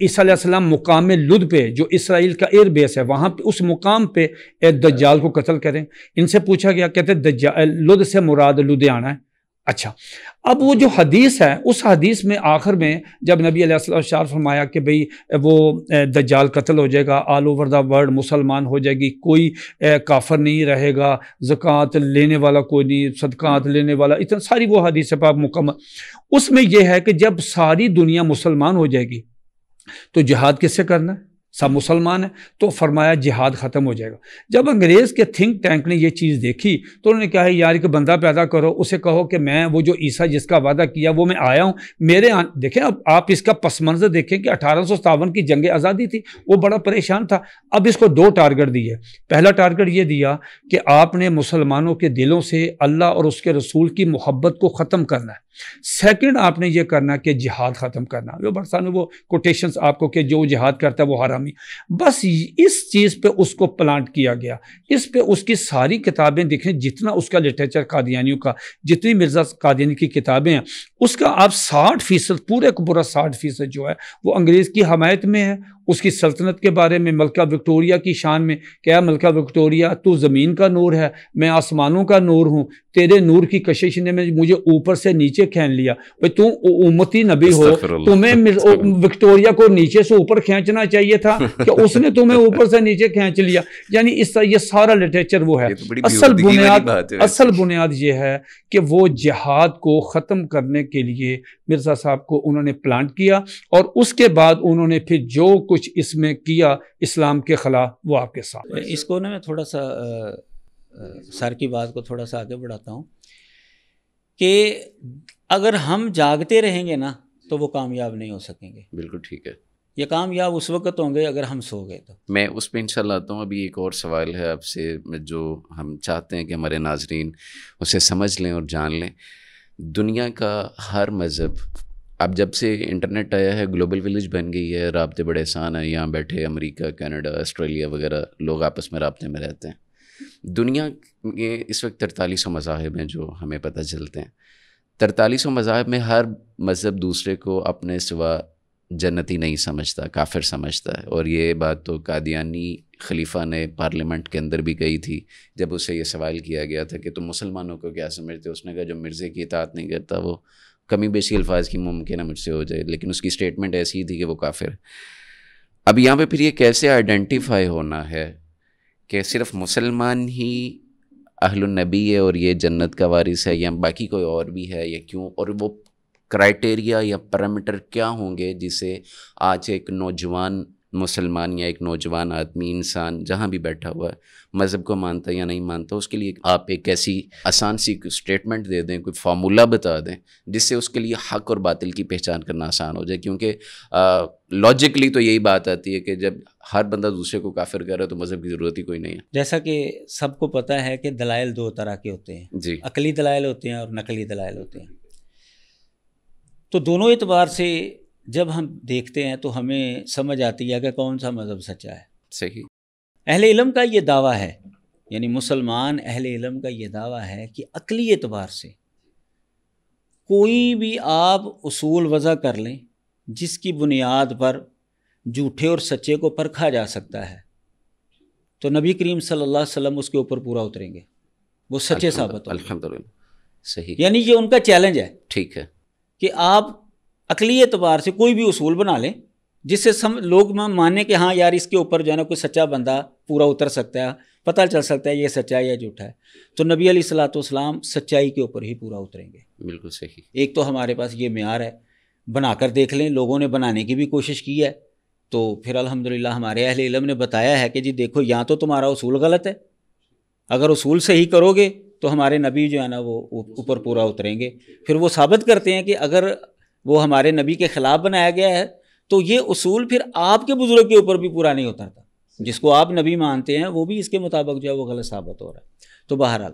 ईसा मुकाम लुद पे जो इसराइल का एयर बेस है वहाँ पे उस मुकाम पे दज्जाल को कत्ल करें इनसे पूछा गया कहते दज्जा लुद से मुराद लुधियाना है अच्छा अब वो जो हदीस है उस हदीस में आखिर में जब नबी शार फरमाया कि भाई वो दज्जाल कत्ल हो जाएगा ऑल ओवर द वर्ल्ड मुसलमान हो जाएगी कोई काफर नहीं रहेगा ज़क़़त लेने वाला कोई नहीं सदक़ात लेने वाला इतना सारी वो हदीस है मुकम्मल उसमें यह है कि जब सारी दुनिया मुसलमान हो जाएगी तो जहाद किससे करना है सब मुसलमान हैं तो फरमाया जिहाद ख़त्म हो जाएगा जब अंग्रेज़ के थिंक टैंक ने यह चीज़ देखी तो उन्होंने कहा यार एक बंदा पैदा करो उसे कहो कि मैं वो जो ईसा जिसका वादा किया वो मैं आया हूँ मेरे आ, देखें अब आप इसका पस मंज़र देखें कि अठारह की जंग आज़ादी थी वो बड़ा परेशान था अब इसको दो टारगेट दिए पहला टारगेट ये दिया कि आपने मुसलमानों के दिलों से अल्लाह और उसके रसूल की मोहब्बत को ख़त्म करना है सेकेंड आपने ये करना कि जिहाद ख़त्म करना वो बरसानू वो कोटेशन आपको कि जो जिहाद करता है वो हराम कलामी बस इस चीज़ पे उसको प्लांट किया गया इस पे उसकी सारी किताबें देखें जितना उसका लिटरेचर कादियानियों का जितनी मिर्ज़ा कादियानी की किताबें हैं उसका आप साठ फ़ीसद पूरे को पूरा साठ फ़ीसद जो है वो अंग्रेज़ की हमायत में है उसकी सल्तनत के बारे में मलका विक्टोरिया की शान में क्या मलका विक्टोरिया तू ज़मीन का नूर है मैं आसमानों का नूर हूँ तेरे नूर की कशिश ने मुझे ऊपर से नीचे खेन लिया भाई तू उमती नबी हो तुम्हें विक्टोरिया को नीचे से ऊपर खींचना चाहिए था कि उसने तुम्हें ऊपर से नीचे खींच लिया यानी इस ये सारा लिटरेचर वो है तो असल बुनियाद असल बुनियाद ये है कि वो जिहाद को ख़त्म करने के लिए मिर्ज़ा साहब को उन्होंने प्लांट किया और उसके बाद उन्होंने फिर जो कुछ इसमें किया इस्लाम के ख़िलाफ़ वो आपके साथ इसको ना मैं थोड़ा सा आ, सर की बात को थोड़ा सा आगे बढ़ाता हूँ कि अगर हम जागते रहेंगे ना तो वो कामयाब नहीं हो सकेंगे बिल्कुल ठीक है ये कामयाब उस वक्त होंगे अगर हम सो गए तो मैं उस पर इंशाल्लाह आता हूँ अभी एक और सवाल है आपसे जो हम चाहते हैं कि हमारे नाजरीन उसे समझ लें और जान लें दुनिया का हर मज़हब अब जब से इंटरनेट आया है ग्लोबल विलेज बन गई है रबते बड़े आसान हैं यहाँ बैठे अमेरिका कनाडा ऑस्ट्रेलिया वगैरह लोग आपस में रबते में रहते हैं दुनिया में इस वक्त तरतालीसों मज़ाहब हैं जो हमें पता चलते हैं तरतालीसों मज़ाहब में हर मज़हब दूसरे को अपने सिवा जन्नती नहीं समझता काफिर समझता है और ये बात तो कादियानी खलीफा ने पार्लियामेंट के अंदर भी कही थी जब उसे ये सवाल किया गया था कि तुम मुसलमानों को क्या समझते हो उसने कहा जो मिर्ज़े की इतात नहीं करता वो कमी बेशी अल्फाज की मुमकिन है मुझसे हो जाए लेकिन उसकी स्टेटमेंट ऐसी थी कि वो काफिर अब यहाँ पे फिर ये कैसे आइडेंटिफाई होना है कि सिर्फ मुसलमान ही अहलनबी है और ये जन्नत का वारिस है या बाकी कोई और भी है या क्यों और वो क्राइटेरिया या पैरामीटर क्या होंगे जिसे आज एक नौजवान मुसलमान या एक नौजवान आदमी इंसान जहाँ भी बैठा हुआ है मज़हब को मानता या नहीं मानता उसके लिए आप एक ऐसी आसान सी स्टेटमेंट दे दें कोई फार्मूला बता दें जिससे उसके लिए हक और बातिल की पहचान करना आसान हो जाए क्योंकि लॉजिकली तो यही बात आती है कि जब हर बंदा दूसरे को काफिर कर रहा है तो मज़हब की ज़रूरत ही कोई नहीं है जैसा कि सबको पता है कि दलाइल दो तरह के होते हैं जी अकली दलाइल होते हैं और नकली दलाइल होते हैं तो दोनों एतबार से जब हम देखते हैं तो हमें समझ आती है कि कौन सा मज़हब सच्चा है सही अहले इलम का ये दावा है यानी मुसलमान अहल इलम का ये दावा है कि अकली एतबार से कोई भी आप असूल वज़ा कर लें जिसकी बुनियाद पर झूठे और सच्चे को परखा जा सकता है तो नबी करीम सल्लल्लाहु अलैहि वसल्लम उसके ऊपर पूरा उतरेंगे वो सच्चे साबित सही यानी ये उनका चैलेंज है ठीक है कि आप अकली एतबार से कोई भी उसूल बना लें जिससे सम लोग माने कि हाँ यार इसके ऊपर जो है ना कोई सच्चा बंदा पूरा उतर सकता है पता चल सकता है ये सच्चा है या झूठा है तो नबी सलाम सच्चाई के ऊपर ही पूरा उतरेंगे बिल्कुल सही एक तो हमारे पास ये मैार है बना कर देख लें लोगों ने बनाने की भी कोशिश की है तो फिर अल्हम्दुलिल्लाह हमारे अहल इलम ने बताया है कि जी देखो या तो तुम्हारा उसूल गलत है अगर उसूल सही करोगे तो हमारे नबी जो है ना वो ऊपर पूरा उतरेंगे फिर वो साबित करते हैं कि अगर वो हमारे नबी के ख़िलाफ़ बनाया गया है तो ये उसूल फिर आपके बुज़ुर्ग के ऊपर भी पूरा नहीं उतरता जिसको आप नबी मानते हैं वो भी इसके मुताबिक जो है वो गलत साबित हो रहा है तो बहरहाल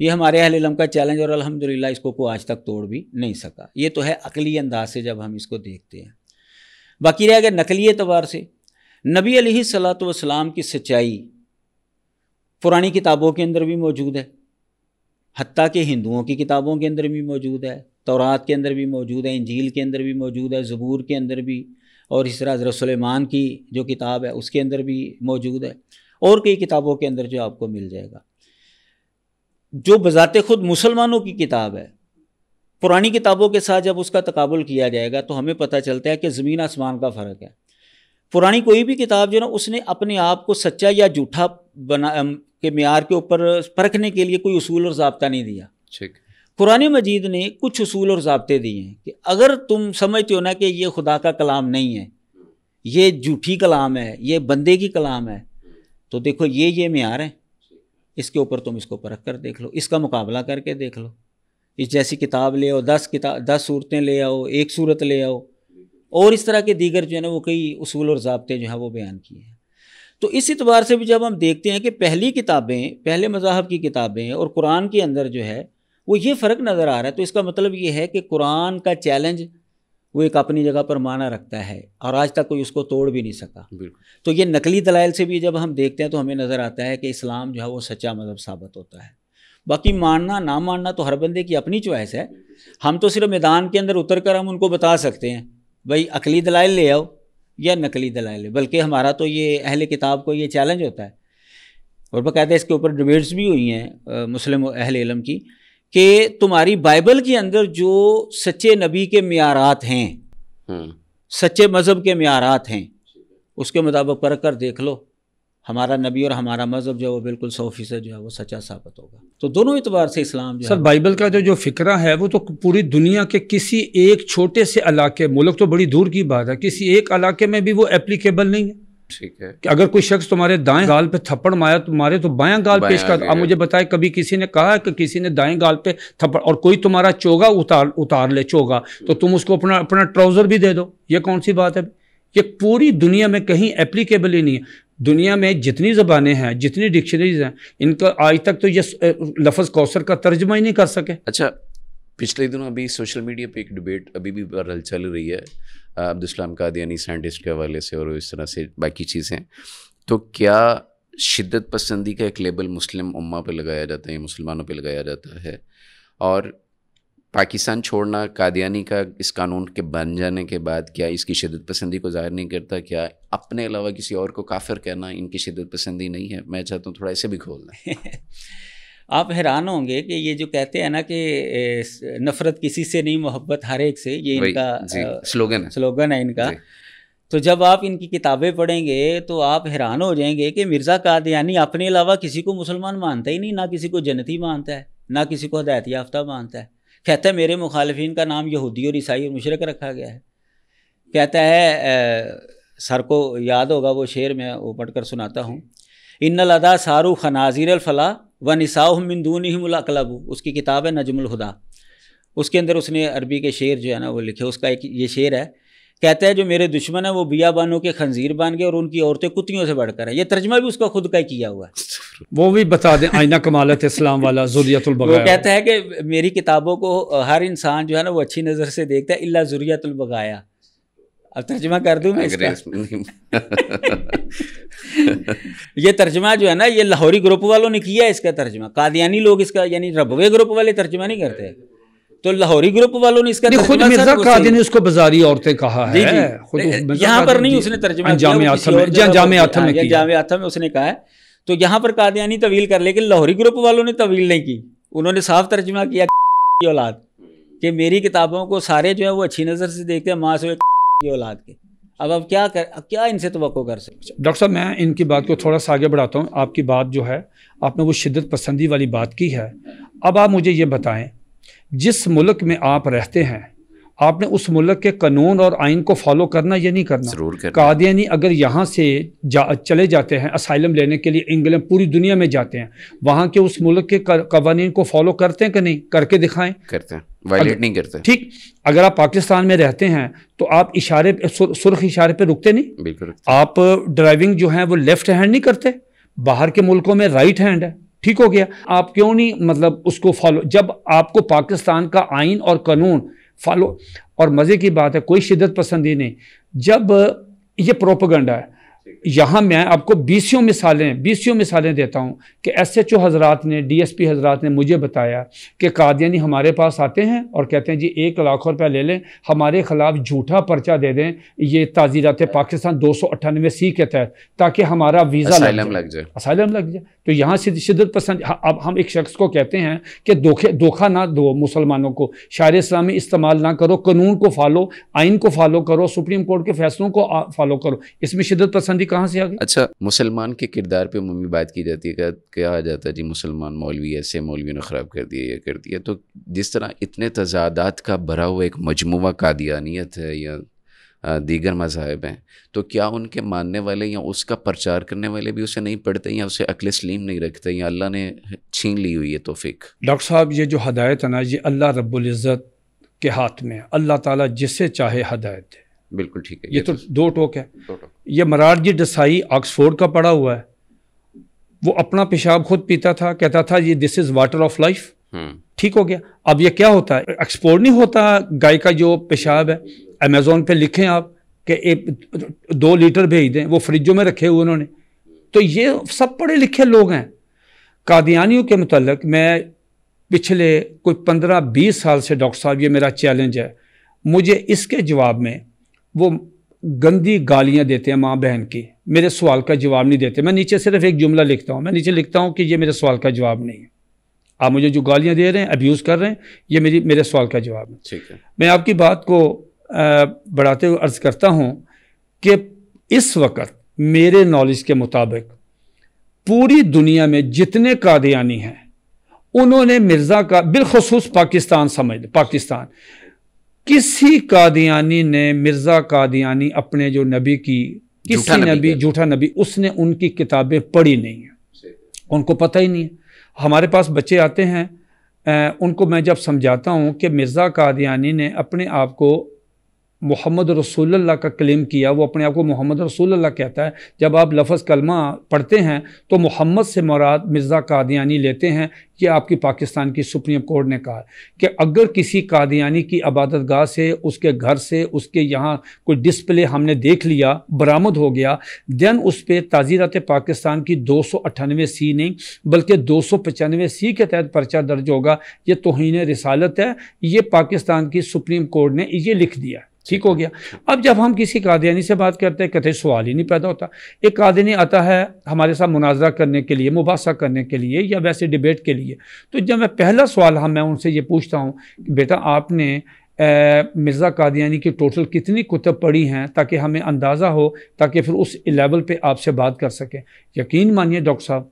ये हमारे अहल इलम का चैलेंज और अलहमदिल्ला इसको को आज तक तोड़ भी नहीं सका ये तो है अकली अंदाज से जब हम इसको देखते हैं बाकी रह गया नकली एतबार से नबी सलात वसलाम की सच्चाई पुरानी किताबों के अंदर भी मौजूद है हती के हिंदुओं की किताबों के अंदर भी मौजूद है तौरात के अंदर भी मौजूद है इंजील के अंदर भी मौजूद है ज़बूर के अंदर भी और इस तरह सलेमान की जो किताब है उसके अंदर भी मौजूद है और कई किताबों के अंदर जो आपको मिल जाएगा जो बज़ात ख़ुद मुसलमानों की किताब है पुरानी किताबों के साथ जब उसका तकबुल किया जाएगा तो हमें पता चलता है कि ज़मीन आसमान का फ़र्क है पुरानी कोई भी किताब जो ना उसने अपने आप को सच्चा या झूठा बना के मैार के ऊपर परखने के लिए कोई असूल और जबता नहीं दिया ठीक कुरान मजीद ने कुछ असूल और जबते दिए हैं कि अगर तुम समझते हो ना कि ये खुदा का कलाम नहीं है ये झूठी कलाम है ये बंदे की कलाम है तो देखो ये ये मैार है इसके ऊपर तुम इसको परख कर देख लो इसका मुकाबला करके देख लो इस जैसी किताब ले आओ दस किताब दस सूरतें ले आओ एक सूरत ले आओ और इस तरह के दीगर जो है ना वो कई असूल और जबते जो है वो बयान किए हैं तो इस एतबार से भी जब हम देखते हैं कि पहली किताबें पहले मज़ाहब की किताबें और कुरान के अंदर जो है वो ये फ़र्क नज़र आ रहा है तो इसका मतलब ये है कि कुरान का चैलेंज वो एक अपनी जगह पर माना रखता है और आज तक कोई उसको तोड़ भी नहीं सका तो ये नकली दलाइल से भी जब हम देखते हैं तो हमें नज़र आता है कि इस्लाम जो है वो सच्चा मज़हब साबित होता है बाकी मानना ना मानना तो हर बंदे की अपनी चॉइस है हम तो सिर्फ मैदान के अंदर उतर कर हम उनको बता सकते हैं भाई अकली दलाइल ले आओ या नकली दलाइल बल्कि हमारा तो ये अहल किताब को ये चैलेंज होता है और बाकायदा इसके ऊपर डिबेट्स भी हुई हैं मुस्लिम अहल इलम की कि तुम्हारी बाइबल के अंदर जो सच्चे नबी के मैारात हैं हम्म। सच्चे मज़हब के मैारात हैं उसके मुताबिक परख कर देख लो हमारा नबी और हमारा मज़हब जो है वो बिल्कुल सौ फीसद जो है वो सच्चा साबित होगा तो दोनों एतबार से इस्लाम जो सर बाइबल का जो जो फ़िक्रा है वो तो पूरी दुनिया के किसी एक छोटे से इलाके मुल्क तो बड़ी दूर की बात है किसी एक इलाके में भी वो एप्लीकेबल नहीं है ठीक है अगर कोई शख्स तुम्हारे दाएं गाल पे थप्पड़ मारा तो मारे तो बायां गाल पेश कर आप मुझे बताए कभी किसी ने कहा कि किसी ने दाएं गाल पे थप्पड़ और कोई तुम्हारा चोगा उतार उतार ले चोगा तो तुम उसको अपना अपना ट्राउज़र भी दे दो ये कौन सी बात है ये पूरी दुनिया में कहीं एप्लीकेबल ही नहीं है दुनिया में जितनी ज़बानें हैं जितनी डिक्शनरीज हैं इनका आज तक तो ये लफज कौसर का तर्जमा ही नहीं कर सके अच्छा पिछले दिनों अभी सोशल मीडिया पे एक डिबेट अभी भी वायरल चल रही है अब्दुलसलाम कादियानी साइंटिस्ट के हवाले से और इस तरह से बाकी चीज़ें तो क्या शिद्दत पसंदी का एक लेबल मुस्लिम उम्मा पे लगाया जाता है मुसलमानों पे लगाया जाता है और पाकिस्तान छोड़ना कादियानी का इस कानून के बन जाने के बाद क्या इसकी शदत पसंदी को ज़ाहिर नहीं करता क्या अपने अलावा किसी और को काफिर कहना इनकी शदत पसंदी नहीं है मैं चाहता हूँ थोड़ा ऐसे भी खोल दें आप हैरान होंगे कि ये जो कहते हैं ना कि नफ़रत किसी से नहीं मोहब्बत हर एक से ये इनका स्लोगन है स्लोगन है इनका तो जब आप इनकी किताबें पढ़ेंगे तो आप हैरान हो जाएंगे कि मिर्ज़ा कादयानी अपने अलावा किसी को मुसलमान मानता ही नहीं ना किसी को जन्नती मानता है ना किसी को हदायत याफ्ता मानता है कहता है मेरे मुखालफन का नाम यहूदी और ईसाई और मुशरक रखा गया है कहता है सर को याद होगा वो शेर मैं वो पढ़ कर सुनाता हूँ इन लदा सारू खनाजिर अलफला व निसाह मिंदून उसकी किताब है नजमुल हुदा उसके अंदर उसने अरबी के शेर जो है ना वो लिखे उसका एक ये शेर है कहते हैं जो मेरे दुश्मन है वो बियाबानों के खंजीर बन गए और उनकी औरतें कुत्तियों से बढ़कर है ये तर्जमा भी उसका खुद का किया हुआ है वो भी बता दें आईना कमालत इस्लाम वाला जुरियतुलबगैर वो कहता है कि मेरी किताबों को हर इंसान जो है ना वो अच्छी नज़र से देखता है इल्ला जुरियतुलबगाया अब तर्जमा कर दूँ मैं इसका ये तर्जमा जो है ना ये लाहौरी ग्रुप वालों ने किया है इसका तर्जमा कादियानी लोग इसका यानी रबवे ग्रुप वाले तर्जमा नहीं करते तो लाहौरी ग्रुप वालों ने इसका खुद मिर्जा काजी ने उसको बाजारी औरतें कहा है यहाँ पर नहीं उसने तर्जमा हाँ, जाम जाम उसने कहा है तो यहाँ पर कादियानी तवील कर लेकिन लाहौरी ग्रुप वालों ने तवील नहीं की उन्होंने साफ तर्जमा किया औलाद कि मेरी किताबों को सारे जो है वो अच्छी नज़र से देखते हैं माँ से औलाद के अब अब क्या कर अब क्या इनसे तो कर सकते डॉक्टर साहब मैं इनकी बात को थोड़ा सा आगे बढ़ाता हूँ आपकी बात जो है आपने वो शिद्दत पसंदी वाली बात की है अब आप मुझे ये बताएं जिस मुल्क में आप रहते हैं आपने उस मुल्क के कानून और आइन को फॉलो करना या नहीं करना जरूर करना कादियानी अगर यहाँ से जा चले जाते हैं असाइलम लेने के लिए इंग्लैंड पूरी दुनिया में जाते हैं वहाँ के उस मुल्क के कवानीन को फॉलो करते हैं कि नहीं करके दिखाएं करते हैं वायलेट नहीं करते ठीक अगर आप पाकिस्तान में रहते हैं तो आप इशारे सुर, सुर्ख इशारे पर रुकते नहीं बिल्कुल आप ड्राइविंग जो है वो लेफ्ट हैंड नहीं करते बाहर के मुल्कों में राइट हैंड है ठीक हो गया आप क्यों नहीं मतलब उसको फॉलो जब आपको पाकिस्तान का आइन और कानून फॉलो और मज़े की बात है कोई शिदत पसंदी नहीं जब ये प्रोपोगंडा है यहाँ मैं आपको बीसियों मिसालें बीसियों मिसालें देता हूँ कि एस एच ओ हजरात ने डी एस पी हजरात ने मुझे बताया कि कादियानी हमारे पास आते हैं और कहते हैं जी एक लाख रुपया ले लें हमारे खिलाफ झूठा पर्चा दे दें ये ताजीरात पाकिस्तान दो सौ अट्ठानवे सी के तहत ताकि हमारा वीज़ा लग जाए असाइलम लग जाए तो यहाँ शिदत पसंद हाँ, अब हम एक शख्स को कहते हैं कि धोखे धोखा ना दो मुसलमानों को शायर इस्लामी इस्तेमाल ना करो कानून को फॉलो आइन को फॉलो करो सुप्रीम कोर्ट के फैसलों को फॉलो करो इसमें शिदत पसंद पसंदी कहाँ से आ गई अच्छा मुसलमान के किरदार पे मम्मी बात की जाती है क्या आ जाता है जी मुसलमान मौलवी ऐसे मौलवी ने ख़राब कर दिया या कर दिया तो जिस तरह इतने तजादात का भरा हुआ एक मजमू कादियानियत है या दीगर मजाहब हैं तो क्या उनके मानने वाले या उसका प्रचार करने वाले भी उसे नहीं पढ़ते या उसे अकल सलीम नहीं रखते या अल्लाह ने छीन ली हुई है तोफ़िक डॉक्टर साहब ये जो हदायत है ना ये अल्लाह रबुल्ज़त के हाथ में अल्लाह ताला जिसे चाहे हदायत है बिल्कुल ठीक है ये, ये तो, तो दो टोक है दो टोक ये मरारजी डसाई ऑक्सफोर्ड का पड़ा हुआ है वो अपना पेशाब खुद पीता था कहता था ये this is water of life ठीक हो गया अब ये क्या होता है एक्सपोर्ट नहीं होता गाय का जो पेशाब है अमेजोन पे लिखें आप कि एक दो लीटर भेज दें वो फ्रिजों में रखे हुए उन्होंने तो ये सब पढ़े लिखे लोग हैं कादियानियों के मतलब मैं पिछले कोई पंद्रह बीस साल से डॉक्टर साहब ये मेरा चैलेंज है मुझे इसके जवाब में वो गंदी गालियाँ देते हैं माँ बहन की मेरे सवाल का जवाब नहीं देते मैं नीचे सिर्फ एक जुमला लिखता हूँ मैं नीचे लिखता हूँ कि ये मेरे सवाल का जवाब नहीं है आप मुझे जो गालियाँ दे रहे हैं अब्यूज़ कर रहे हैं ये मेरी मेरे सवाल का जवाब है ठीक है मैं आपकी बात को बढ़ाते हुए अर्ज़ करता हूँ कि इस वक्त मेरे नॉलेज के मुताबिक पूरी दुनिया में जितने कादयानी हैं उन्होंने मिर्ज़ा का बिलखसूस पाकिस्तान समझ पाकिस्तान किसी कादियानी ने मिर्ज़ा कादियानी अपने जो नबी की किसी नबी झूठा नबी उसने उनकी किताबें पढ़ी नहीं है उनको पता ही नहीं है हमारे पास बच्चे आते हैं उनको मैं जब समझाता हूँ कि मिर्ज़ा कादियानी ने अपने आप को मोहम्मद रसोल्ला का क्लेम किया वो अपने आप को मोहम्मद रसोल्ला कहता है जब आप लफज कलमा पढ़ते हैं तो मोहम्मद से मुराद मिर्ज़ा कादियानी लेते हैं कि आपकी पाकिस्तान की सुप्रीम कोर्ट ने कहा कि अगर किसी कादियानी की आबादत गाह से उसके घर से उसके यहाँ कोई डिस्प्ले हमने देख लिया बरामद हो गया दैन उस पर ताज़ीरत पाकिस्तान की दो सौ अट्ठानवे सी नहीं बल्कि दो सौ पचानवे सी के तहत पर्चा दर्ज होगा ये तोहन रसालत है ये पाकिस्तान की सुप्रीम कोर्ट ने ये लिख दिया ठीक हो गया अब जब हम किसी कादियानी से बात करते हैं कहते सवाल ही नहीं पैदा होता एक कादियानी आता है हमारे साथ मुनाजरा करने के लिए मुबासा करने के लिए या वैसे डिबेट के लिए तो जब मैं पहला सवाल हम हाँ, मैं उनसे ये पूछता हूँ बेटा आपने मिर्ज़ा कादियानी की टोटल कितनी कुतब पढ़ी हैं ताकि हमें अंदाज़ा हो ताकि फिर उस लेवल पर आपसे बात कर सकें यकीन मानिए डॉक्टर साहब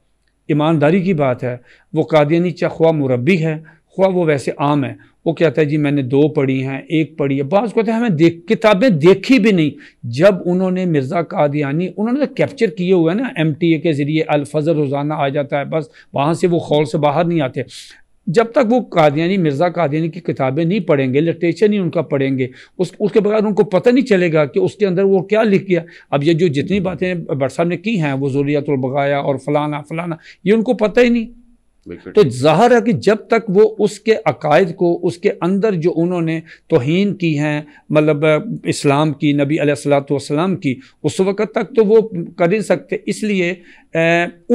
ईमानदारी की बात है वो कादियानी चाहे ख्वा मुरबी है ख्वा वो वैसे आम है वो कहता है जी मैंने दो पढ़ी हैं एक पढ़ी है बाज़ कहते हैं हमें देख किताबें देखी भी नहीं जब उन्होंने मिर्ज़ा कादियानी उन्होंने तो कैप्चर किए हुए हैं ना एम टी ए के ज़रिए अलफजर रोज़ाना आ जाता है बस वहाँ से वो खौल से बाहर नहीं आते जब तक वो कादियानी मिर्ज़ा कादियानी की किताबें नहीं पढ़ेंगे लिटरेचर नहीं उनका पढ़ेंगे उस उसके बगैर उनको पता नहीं चलेगा कि उसके अंदर वो क्या लिख गया अब ये जो जितनी बातें भट्ट साहब ने की हैं वो बगाया और फलाना फ़लाना ये उनको पता ही नहीं तो ज़ाहर है कि जब तक वो उसके अकायद को उसके अंदर जो उन्होंने तोहन की हैं मतलब इस्लाम की नबी अलैहिस्सलाम की उस वक़्त तक तो वो कर ही सकते इसलिए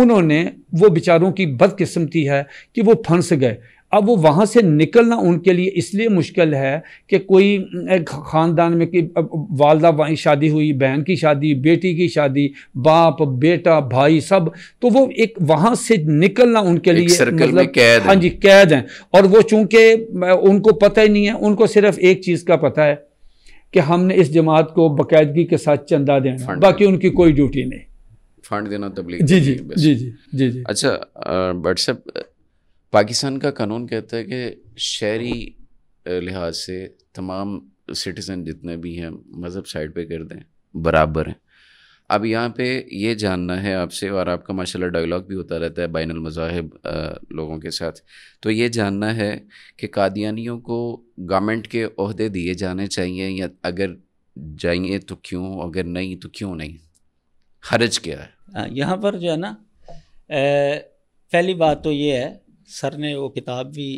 उन्होंने वो बेचारों की बदकिस्मती है कि वो फंस गए अब वो वहाँ से निकलना उनके लिए इसलिए मुश्किल है कि कोई ख़ानदान में कि वालदा की शादी हुई बहन की शादी बेटी की शादी बाप बेटा भाई सब तो वो एक वहाँ से निकलना उनके लिए मतलब कैद हाँ जी कैद हैं और वो चूंकि उनको पता ही नहीं है उनको सिर्फ एक चीज़ का पता है कि हमने इस जमात को बाकायदगी के साथ चंदा देना बाकी उनकी कोई ड्यूटी नहीं फंड देना तबलीग जी जी जी जी जी जी अच्छा व्हाट्सएप पाकिस्तान का कानून कहता है कि शहरी लिहाज से तमाम सिटीज़न जितने भी हैं मज़हब साइड पे कर दें बराबर हैं अब यहाँ पे ये जानना है आपसे और आपका माशाल्लाह डायलॉग भी होता रहता है बैन मज़ाहब लोगों के साथ तो ये जानना है कि कादियानियों को गवर्नमेंट के अहदे दिए जाने चाहिए या अगर जाइए तो क्यों अगर नहीं तो क्यों नहीं हरज क्या है हाँ, यहाँ पर जो है ना पहली बात तो ये है सर ने वो किताब भी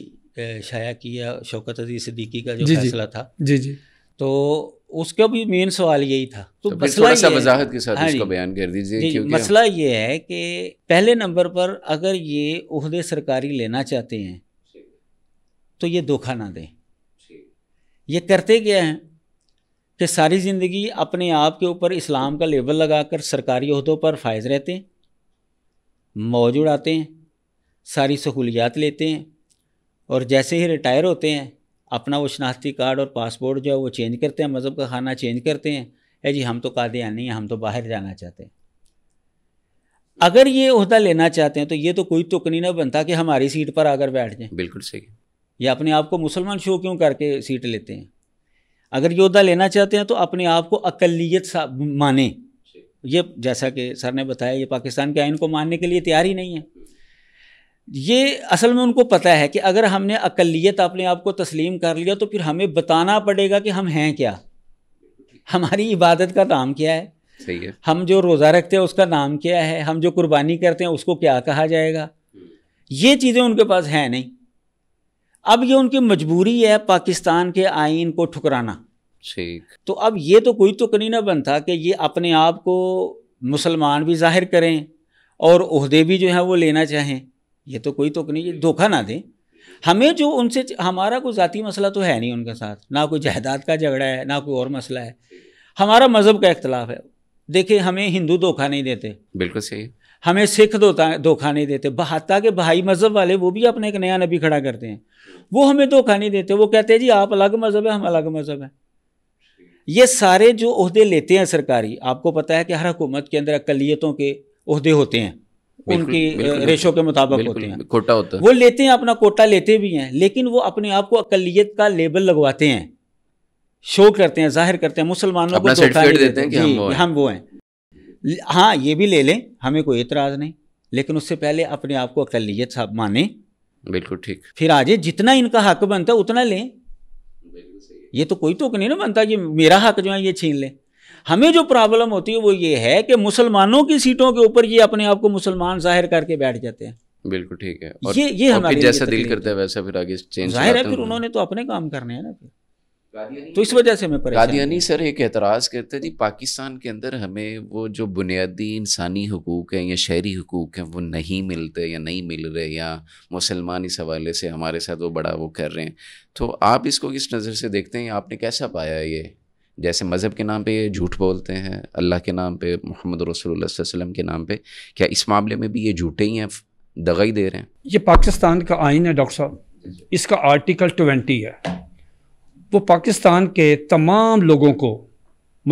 शाया किया शौकत अजी सिद्दीकी का जो जी फैसला जी, था जी जी तो उसका भी मेन सवाल यही था तो, तो मसला सा वजाहत के साथ हाँ उसका बयान कर दीजिए मसला ये है कि पहले नंबर पर अगर ये उहदे सरकारी लेना चाहते हैं तो ये धोखा ना दें ये करते क्या हैं कि सारी ज़िंदगी अपने आप के ऊपर इस्लाम का लेबल लगाकर सरकारी अहदों पर फायज रहते हैं मौज उड़ाते हैं सारी सहूलियात लेते हैं और जैसे ही रिटायर होते हैं अपना वो शनाख्ती कार्ड और पासपोर्ट जो है वो चेंज करते हैं मज़हब का खाना चेंज करते हैं ए जी हम तो कादियानी हैं हम तो बाहर जाना चाहते हैं अगर ये अहदा लेना चाहते हैं तो ये तो कोई तुक नहीं ना बनता कि हमारी सीट पर आकर बैठ जाएं बिल्कुल सही या अपने आप को मुसलमान शो क्यों करके सीट लेते हैं अगर ये अहदा लेना चाहते हैं तो अपने आप को अकलीत माने ये जैसा कि सर ने बताया ये पाकिस्तान के आइन को मानने के लिए तैयार ही नहीं है ये असल में उनको पता है कि अगर हमने अकलीत अपने आप को तस्लीम कर लिया तो फिर हमें बताना पड़ेगा कि हम हैं क्या हमारी इबादत का नाम क्या है सही है हम जो रोज़ा रखते हैं उसका नाम क्या है हम जो कुर्बानी करते हैं उसको क्या कहा जाएगा ये चीज़ें उनके पास हैं नहीं अब ये उनकी मजबूरी है पाकिस्तान के आइन को ठुकराना ठीक तो अब ये तो कोई तो नहीं ना बनता कि ये अपने आप को मुसलमान भी जाहिर करें और उहदे भी जो हैं वो लेना चाहें ये तो कोई तो नहीं धोखा ना दें हमें जो उनसे हमारा कोई ज़ाती मसला तो है नहीं उनके साथ ना कोई जहदाद का झगड़ा है ना कोई और मसला है हमारा मज़हब का इख्तलाफ है देखिए हमें हिंदू धोखा नहीं देते बिल्कुल सही हमें सिख धोता धोखा नहीं देते हती के भाई मज़हब वाले वो भी अपने एक नया नबी खड़ा करते हैं वो हमें धोखा नहीं देते वो कहते हैं जी आप अलग मज़हब है हम अलग मज़हब हैं ये सारे जो अहदे लेते हैं सरकारी आपको पता है कि हर हुकूमत के अंदर अकलीतों के अहदे होते हैं उनकी रेशो के मुताबिक होते हैं कोटा होता है वो लेते हैं अपना कोटा लेते भी हैं लेकिन वो अपने आप को अकलीत का लेबल लगवाते हैं शो करते हैं जाहिर करते हैं मुसलमानों को देते, हैं कि हम वो हैं हम वो हैं हाँ ये भी ले लें हमें कोई एतराज़ नहीं लेकिन उससे पहले अपने आप को अकलीत साहब माने बिल्कुल ठीक फिर आज जितना इनका हक बनता है उतना लें ये तो कोई तो नहीं ना बनता कि मेरा हक जो है ये छीन लें हमें जो प्रॉब्लम होती है वो ये है कि मुसलमानों की सीटों के ऊपर ये अपने आप को मुसलमान जाहिर करके बैठ जाते हैं बिल्कुल ठीक है और ये ये हमारे जैसा दिल करता है वैसा फिर आगे चेंज जाहिर है फिर उन्होंने तो अपने काम करने हैं ना फिर तो इस वजह से मैं कादियानी सर एक एतराज़ करते जी पाकिस्तान के अंदर हमें वो जो बुनियादी इंसानी हकूक़ हैं या शहरी हकूक़ हैं वो नहीं मिलते या नहीं मिल रहे या मुसलमान इस हवाले से हमारे साथ वो बड़ा वो कर रहे हैं तो आप इसको किस नज़र से देखते हैं आपने कैसा पाया ये जैसे मज़हब के नाम पे ये झूठ बोलते हैं अल्लाह के नाम पे मोहम्मद रसूल वसलम के नाम पे क्या इस मामले में भी ये झूठे ही हैं दगाई दे रहे हैं ये पाकिस्तान का आइन है डॉक्टर साहब इसका आर्टिकल ट्वेंटी है वो पाकिस्तान के तमाम लोगों को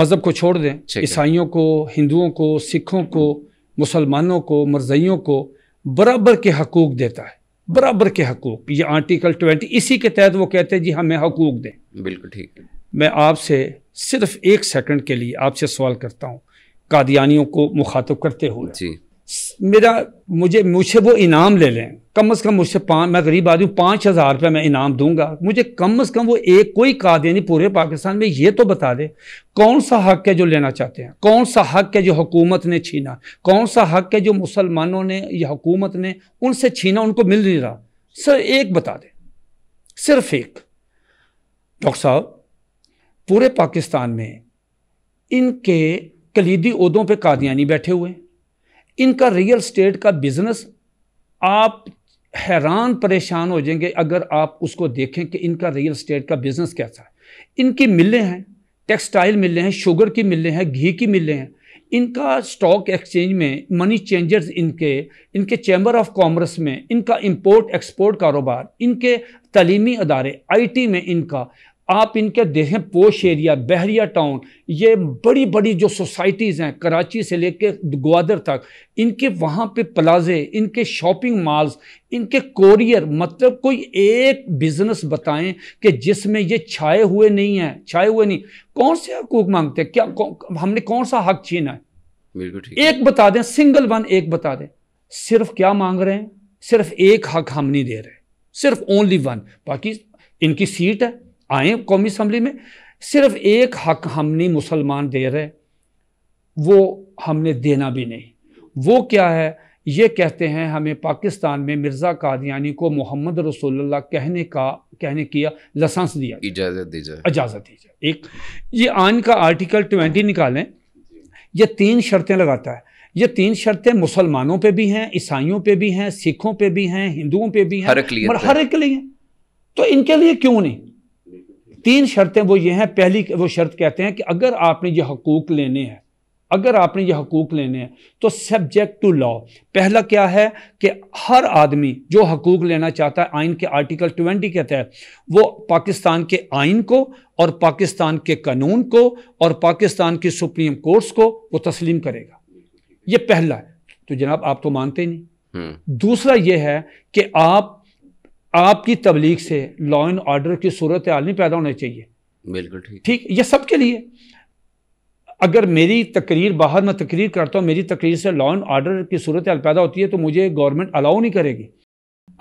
मज़हब को छोड़ दें ईसाइयों को हिंदुओं को सिखों को मुसलमानों को मरजइयों को बराबर के हकूक़ देता है बराबर के हकूक़ ये आर्टिकल ट्वेंटी इसी के तहत वो कहते हैं जी हमें हकूक़ दें बिल्कुल ठीक है मैं आपसे सिर्फ एक सेकंड के लिए आपसे सवाल करता हूँ कादियानियों को मुखातब करते हुए जी मेरा मुझे मुझे वो इनाम ले लें कम अज़ कम मुझसे पाँच मैं गरीब आदमी पाँच हज़ार रुपये मैं इनाम दूंगा मुझे कम अज़ कम वो एक कोई कादियानी पूरे पाकिस्तान में ये तो बता दे कौन सा हक है जो लेना चाहते हैं कौन सा हक है जो हुकूमत ने छीना कौन सा हक है जो मुसलमानों ने या हुकूमत ने उनसे छीना उनको मिल नहीं रहा सर एक बता दें सिर्फ एक डॉक्टर साहब पूरे पाकिस्तान में इनके कलीदी उहदों पे कादियानी बैठे हुए हैं इनका रियल स्टेट का बिज़नेस आप हैरान परेशान हो जाएंगे अगर आप उसको देखें कि इनका रियल स्टेट का बिज़नेस कैसा है इनकी मिलें हैं टेक्सटाइल मिलें हैं शुगर की मिलें हैं घी की मिलें हैं इनका स्टॉक एक्सचेंज में मनी चेंजर्स इनके इनके चैम्बर ऑफ कॉमर्स में इनका इंपोर्ट एक्सपोर्ट कारोबार इनके तलीमी अदारे आईटी में इनका आप इनके देखें पोश एरिया बहरिया टाउन ये बड़ी बड़ी जो सोसाइटीज़ हैं कराची से लेके ग्वादर तक इनके वहाँ पे प्लाजे इनके शॉपिंग मॉल्स इनके कोरियर मतलब कोई एक बिज़नेस बताएं कि जिसमें ये छाए हुए नहीं हैं छाए हुए नहीं कौन से हकूक मांगते हैं क्या कौ, हमने कौन सा हक छीना है एक बता दें सिंगल वन एक बता दें सिर्फ क्या मांग रहे हैं सिर्फ एक हक हम नहीं दे रहे सिर्फ ओनली वन बाकी इनकी सीट है आए कौमी असम्बली में सिर्फ एक हक हमने मुसलमान दे रहे वो हमने देना भी नहीं वो क्या है ये कहते हैं हमें पाकिस्तान में मिर्ज़ा कादयानी को मोहम्मद रसोल्ला कहने का कहने किया लसांस दिया इजाज़त दी जाए इजाज़त दी जाए एक ये आन का आर्टिकल ट्वेंटी निकालें ये तीन शर्तें लगाता है ये तीन शर्तें मुसलमानों पे भी हैं ईसाइयों पे भी हैं सिखों पे भी हैं हिंदुओं पे भी हैं हर एक लिए तो, तो इनके लिए क्यों नहीं तीन शर्तें वो ये हैं पहली वो शर्त कहते हैं कि अगर आपने ये हकूक लेने हैं अगर आपने ये हकूक लेने हैं तो सब्जेक्ट टू लॉ पहला क्या है कि हर आदमी जो हकूक लेना चाहता है आइन के आर्टिकल 20 के तहत वो पाकिस्तान के आइन को और पाकिस्तान के कानून को और पाकिस्तान की सुप्रीम कोर्ट्स को वो तस्लीम करेगा ये पहला है तो जनाब आप तो मानते नहीं हम्म। दूसरा ये है कि आप आपकी तबलीग से लॉ एंड ऑर्डर की सूरत हाल नहीं पैदा होनी चाहिए बिल्कुल ठीक ठीक ये सब के लिए अगर मेरी तकरीर बाहर मैं तकरीर करता हूँ मेरी तकरीर से लॉ एंड ऑर्डर की सूरत हाल पैदा होती है तो मुझे गवर्नमेंट अलाउ नहीं करेगी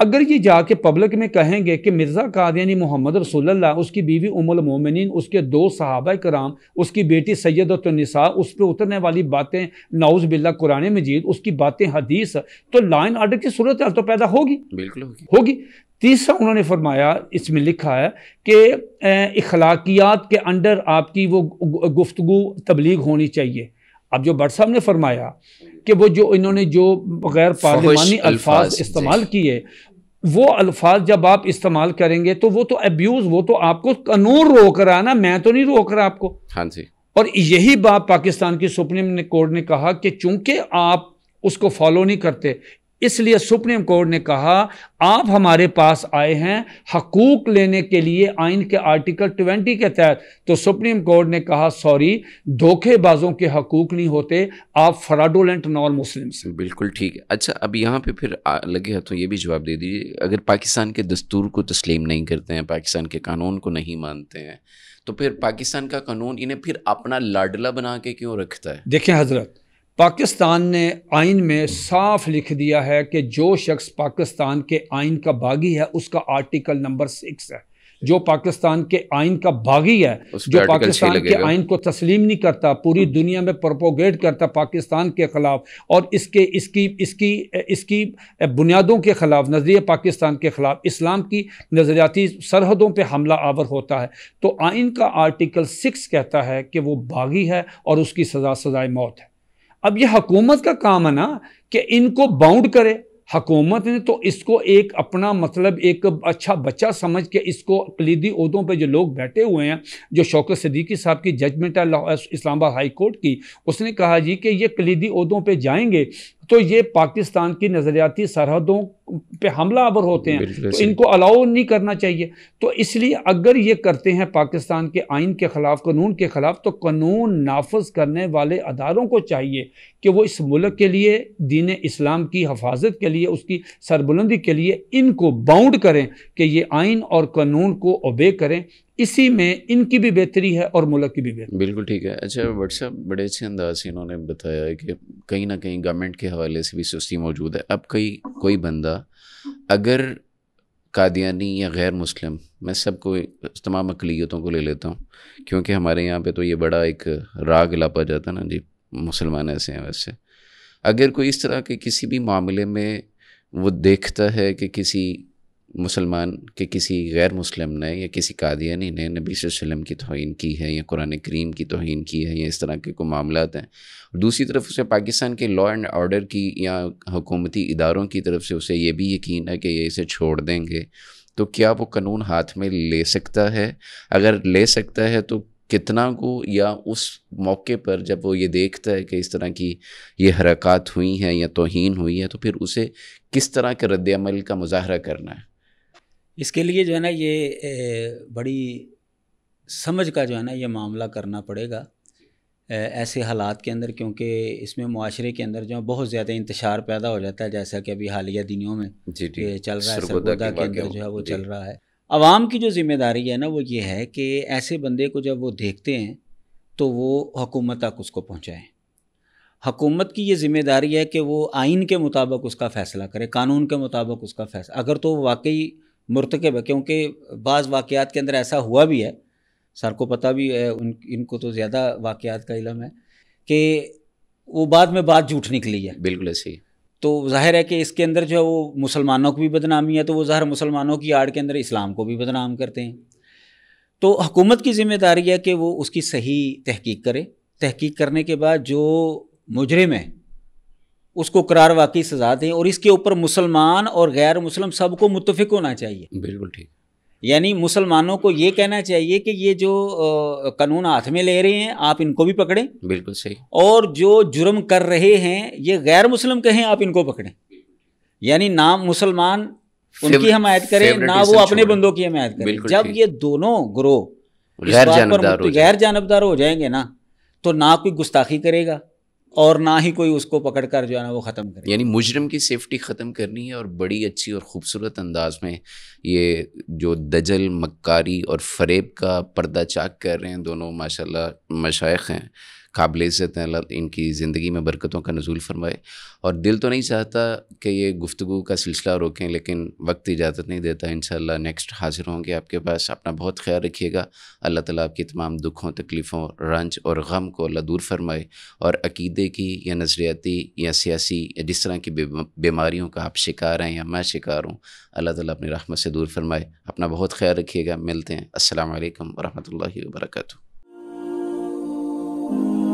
अगर ये जाके पब्लिक में कहेंगे कि मिर्ज़ा कादियानी मोहम्मद रसोल्ला उसकी बीवी उमल मोमिन उसके दो सहाबा कराम उसकी बेटी सैदतनसा उस पर उतरने वाली बातें नाउज बिल्ला कुरान मजीद उसकी बातें हदीस तो लाइन आर्डर की सूरत तो पैदा होगी बिल्कुल होगी होगी तीसरा उन्होंने फरमाया इसमें लिखा है कि इखलाकियात के अंडर आपकी वो गुफ्तु तबलीग होनी चाहिए अब जो भट्ट साहब ने फरमाया कि वो जो इन्होंने जो गैर पार्लिमानी अल्फाज इस्तेमाल किए वो अल्फाज जब आप इस्तेमाल करेंगे तो वो तो एब्यूज़ वो तो आपको कानून रोक रहा है ना मैं तो नहीं रोक रहा आपको हाँ जी और यही बात पाकिस्तान की सुप्रीम कोर्ट ने कहा कि चूंकि आप उसको फॉलो नहीं करते इसलिए सुप्रीम कोर्ट ने कहा आप हमारे पास आए हैं हकूक लेने के लिए आइन के आर्टिकल 20 के तहत तो सुप्रीम कोर्ट ने कहा सॉरी धोखेबाजों के हकूक नहीं होते आप फ्राडोलेंट नॉन मुस्लिम बिल्कुल ठीक है अच्छा अब यहाँ पे फिर लगे हाथों ये भी जवाब दे दीजिए अगर पाकिस्तान के दस्तूर को तस्लीम नहीं करते हैं पाकिस्तान के कानून को नहीं मानते हैं तो फिर पाकिस्तान का कानून इन्हें फिर अपना लाडला बना के क्यों रखता है देखें हजरत पाकिस्तान ने आइन में साफ लिख दिया है कि जो शख्स पाकिस्तान के आइन का बागी है उसका आर्टिकल नंबर सिक्स है जो पाकिस्तान के आइन का बागी है जो पाकिस्तान के आइन को तस्लीम नहीं करता पूरी दुनिया में प्रोपोगेट करता पाकिस्तान के ख़िलाफ़ और इसके इसकी इसकी इसकी बुनियादों के ख़िलाफ़ नज़रिए पाकिस्तान के ख़िलाफ़ इस्लाम की नज़रियाती सरहदों पर हमला आवर होता है तो आइन का आर्टिकल सिक्स कहता है कि वो बागी है और उसकी सज़ा सज़ाए मौत है अब ये हकूमत का काम है ना कि इनको बाउंड करे हकूमत ने तो इसको एक अपना मतलब एक अच्छा बच्चा समझ के इसको कलीदी उहदों पर जो लोग बैठे हुए हैं जो शौकत सदीकी साहब की जजमेंट है इस्लामाबाद हाई कोर्ट की उसने कहा जी कि ये कलीदी उहदों पर जाएंगे तो ये पाकिस्तान की नज़रियाती सरहदों पे हमला आवर होते हैं तो इनको अलाउ नहीं करना चाहिए तो इसलिए अगर ये करते हैं पाकिस्तान के आइन के ख़िलाफ़ कानून के ख़िलाफ़ तो कानून नाफज करने वाले अदारों को चाहिए कि वो इस मुल्क के लिए दीन इस्लाम की हफाजत के लिए उसकी सरबुलंदी के लिए इनको बाउंड करें कि ये आइन और कानून को ओबे करें इसी में इनकी भी बेहतरी है और मुल्क की भी बेहतरी बिल्कुल ठीक है अच्छा साहब बड़े अच्छे अंदाज से इन्होंने बताया है कि कहीं ना कहीं गवर्नमेंट के हवाले से भी सुस्ती मौजूद है अब कई कोई बंदा अगर कादियानी या गैर मुस्लिम मैं सबको तमाम अकलीतों को ले लेता हूँ क्योंकि हमारे यहाँ पे तो ये बड़ा एक राग लापा जाता ना जी मुसलमान ऐसे हैं वैसे अगर कोई इस तरह के किसी भी मामले में वो देखता है कि किसी मुसलमान के किसी गैर मुस्लिम ने या किसी कादियानी ने नबी वसम की तोहन की है या कुरान करीम की तोहन की है या इस तरह के कोई मामला हैं दूसरी तरफ उसे पाकिस्तान के लॉ एंड ऑर्डर की या हुकूमती इदारों की तरफ से उसे ये भी यकीन है कि ये इसे छोड़ देंगे तो क्या वो कानून हाथ में ले सकता है अगर ले सकता है तो कितना को या उस मौके पर जब वो ये देखता है कि इस तरह की ये हरकत हुई हैं या तोहन हुई है तो फिर उसे किस तरह के रद्दमल का मुजाहरा करना है इसके लिए जो है ना ये बड़ी समझ का जो है ना ये मामला करना पड़ेगा ऐसे हालात के अंदर क्योंकि इसमें माशरे के अंदर जो बहुत ज़्यादा इंतशार पैदा हो जाता है जैसा कि अभी हालिया दिनों में जी चल रहा है सरगोदा के अंदर जो है वो चल रहा है आवाम की जो ज़िम्मेदारी है ना वो ये है कि ऐसे बंदे को जब वो देखते हैं तो वो हुकूमत तक उसको पहुँचाएँ हकूमत की ये ज़िम्मेदारी है कि वो आइन के मुताबिक उसका फ़ैसला करे कानून के मुताबिक उसका फ़ैसला अगर तो वाकई मुरतकब है क्योंकि बाज़ वाक़ात के अंदर ऐसा हुआ भी है सर को पता भी है उन इनको तो ज़्यादा वाक़ात का इलम है कि वो बाद में बात झूठ निकली है बिल्कुल ऐसी तो जाहिर है कि इसके अंदर जो है वो मुसलमानों को भी बदनामी है तो वो ज़ाहिर मुसलमानों की आड़ के अंदर इस्लाम को भी बदनाम करते हैं तो हुकूमत की ज़िम्मेदारी है कि वो उसकी सही तहकीक करे तहकीक करने के बाद जो मुजरिम है उसको करार वाकई सजा दें और इसके ऊपर मुसलमान और गैर मुस्लिम सबको मुतफिक होना चाहिए बिल्कुल ठीक यानी मुसलमानों को ये कहना चाहिए कि ये जो आ, कानून हाथ में ले रहे हैं आप इनको भी पकड़ें बिल्कुल सही और जो जुर्म कर रहे हैं ये गैर मुस्लिम कहें आप इनको पकड़ें यानी ना मुसलमान उनकी हमायत करें ना वो अपने बंदों की हमायत करें जब ये दोनों ग्रोह गैर जानबदार हो जाएंगे ना तो ना कोई गुस्ताखी करेगा और ना ही कोई उसको पकड़ कर जो है ना वो ख़त्म करे यानी मुजरम की सेफ्टी ख़त्म करनी है और बड़ी अच्छी और ख़ूबसूरत अंदाज में ये जो दजल मक्कारी और फरेब का पर्दा चाक कर रहे हैं दोनों माशाल्लाह मशाइख हैं काबिल इज़्ज़त हैं अल्लाह इनकी ज़िंदगी में बरकतों का नजूल फरमाए और दिल तो नहीं चाहता कि ये गुफ्तु का सिलसिला रोकें लेकिन वक्त इजाज़त नहीं देता इन नेक्स्ट हाजिर होंगे आपके पास अपना बहुत ख्याल रखिएगा अल्लाह ताला आपकी तमाम दुखों तकलीफ़ों रंज और गम को अल्लाह दूर फरमाए और अकीदे की या नज़रियाती या सियासी या जिस तरह की बीमारियों का आप शिकार हैं या मैं शिकार हूँ अल्लाह ताला अपनी रहमत से दूर फरमाए अपना बहुत ख्याल रखिएगा मिलते हैं असल वरहमल वर्का Ooh.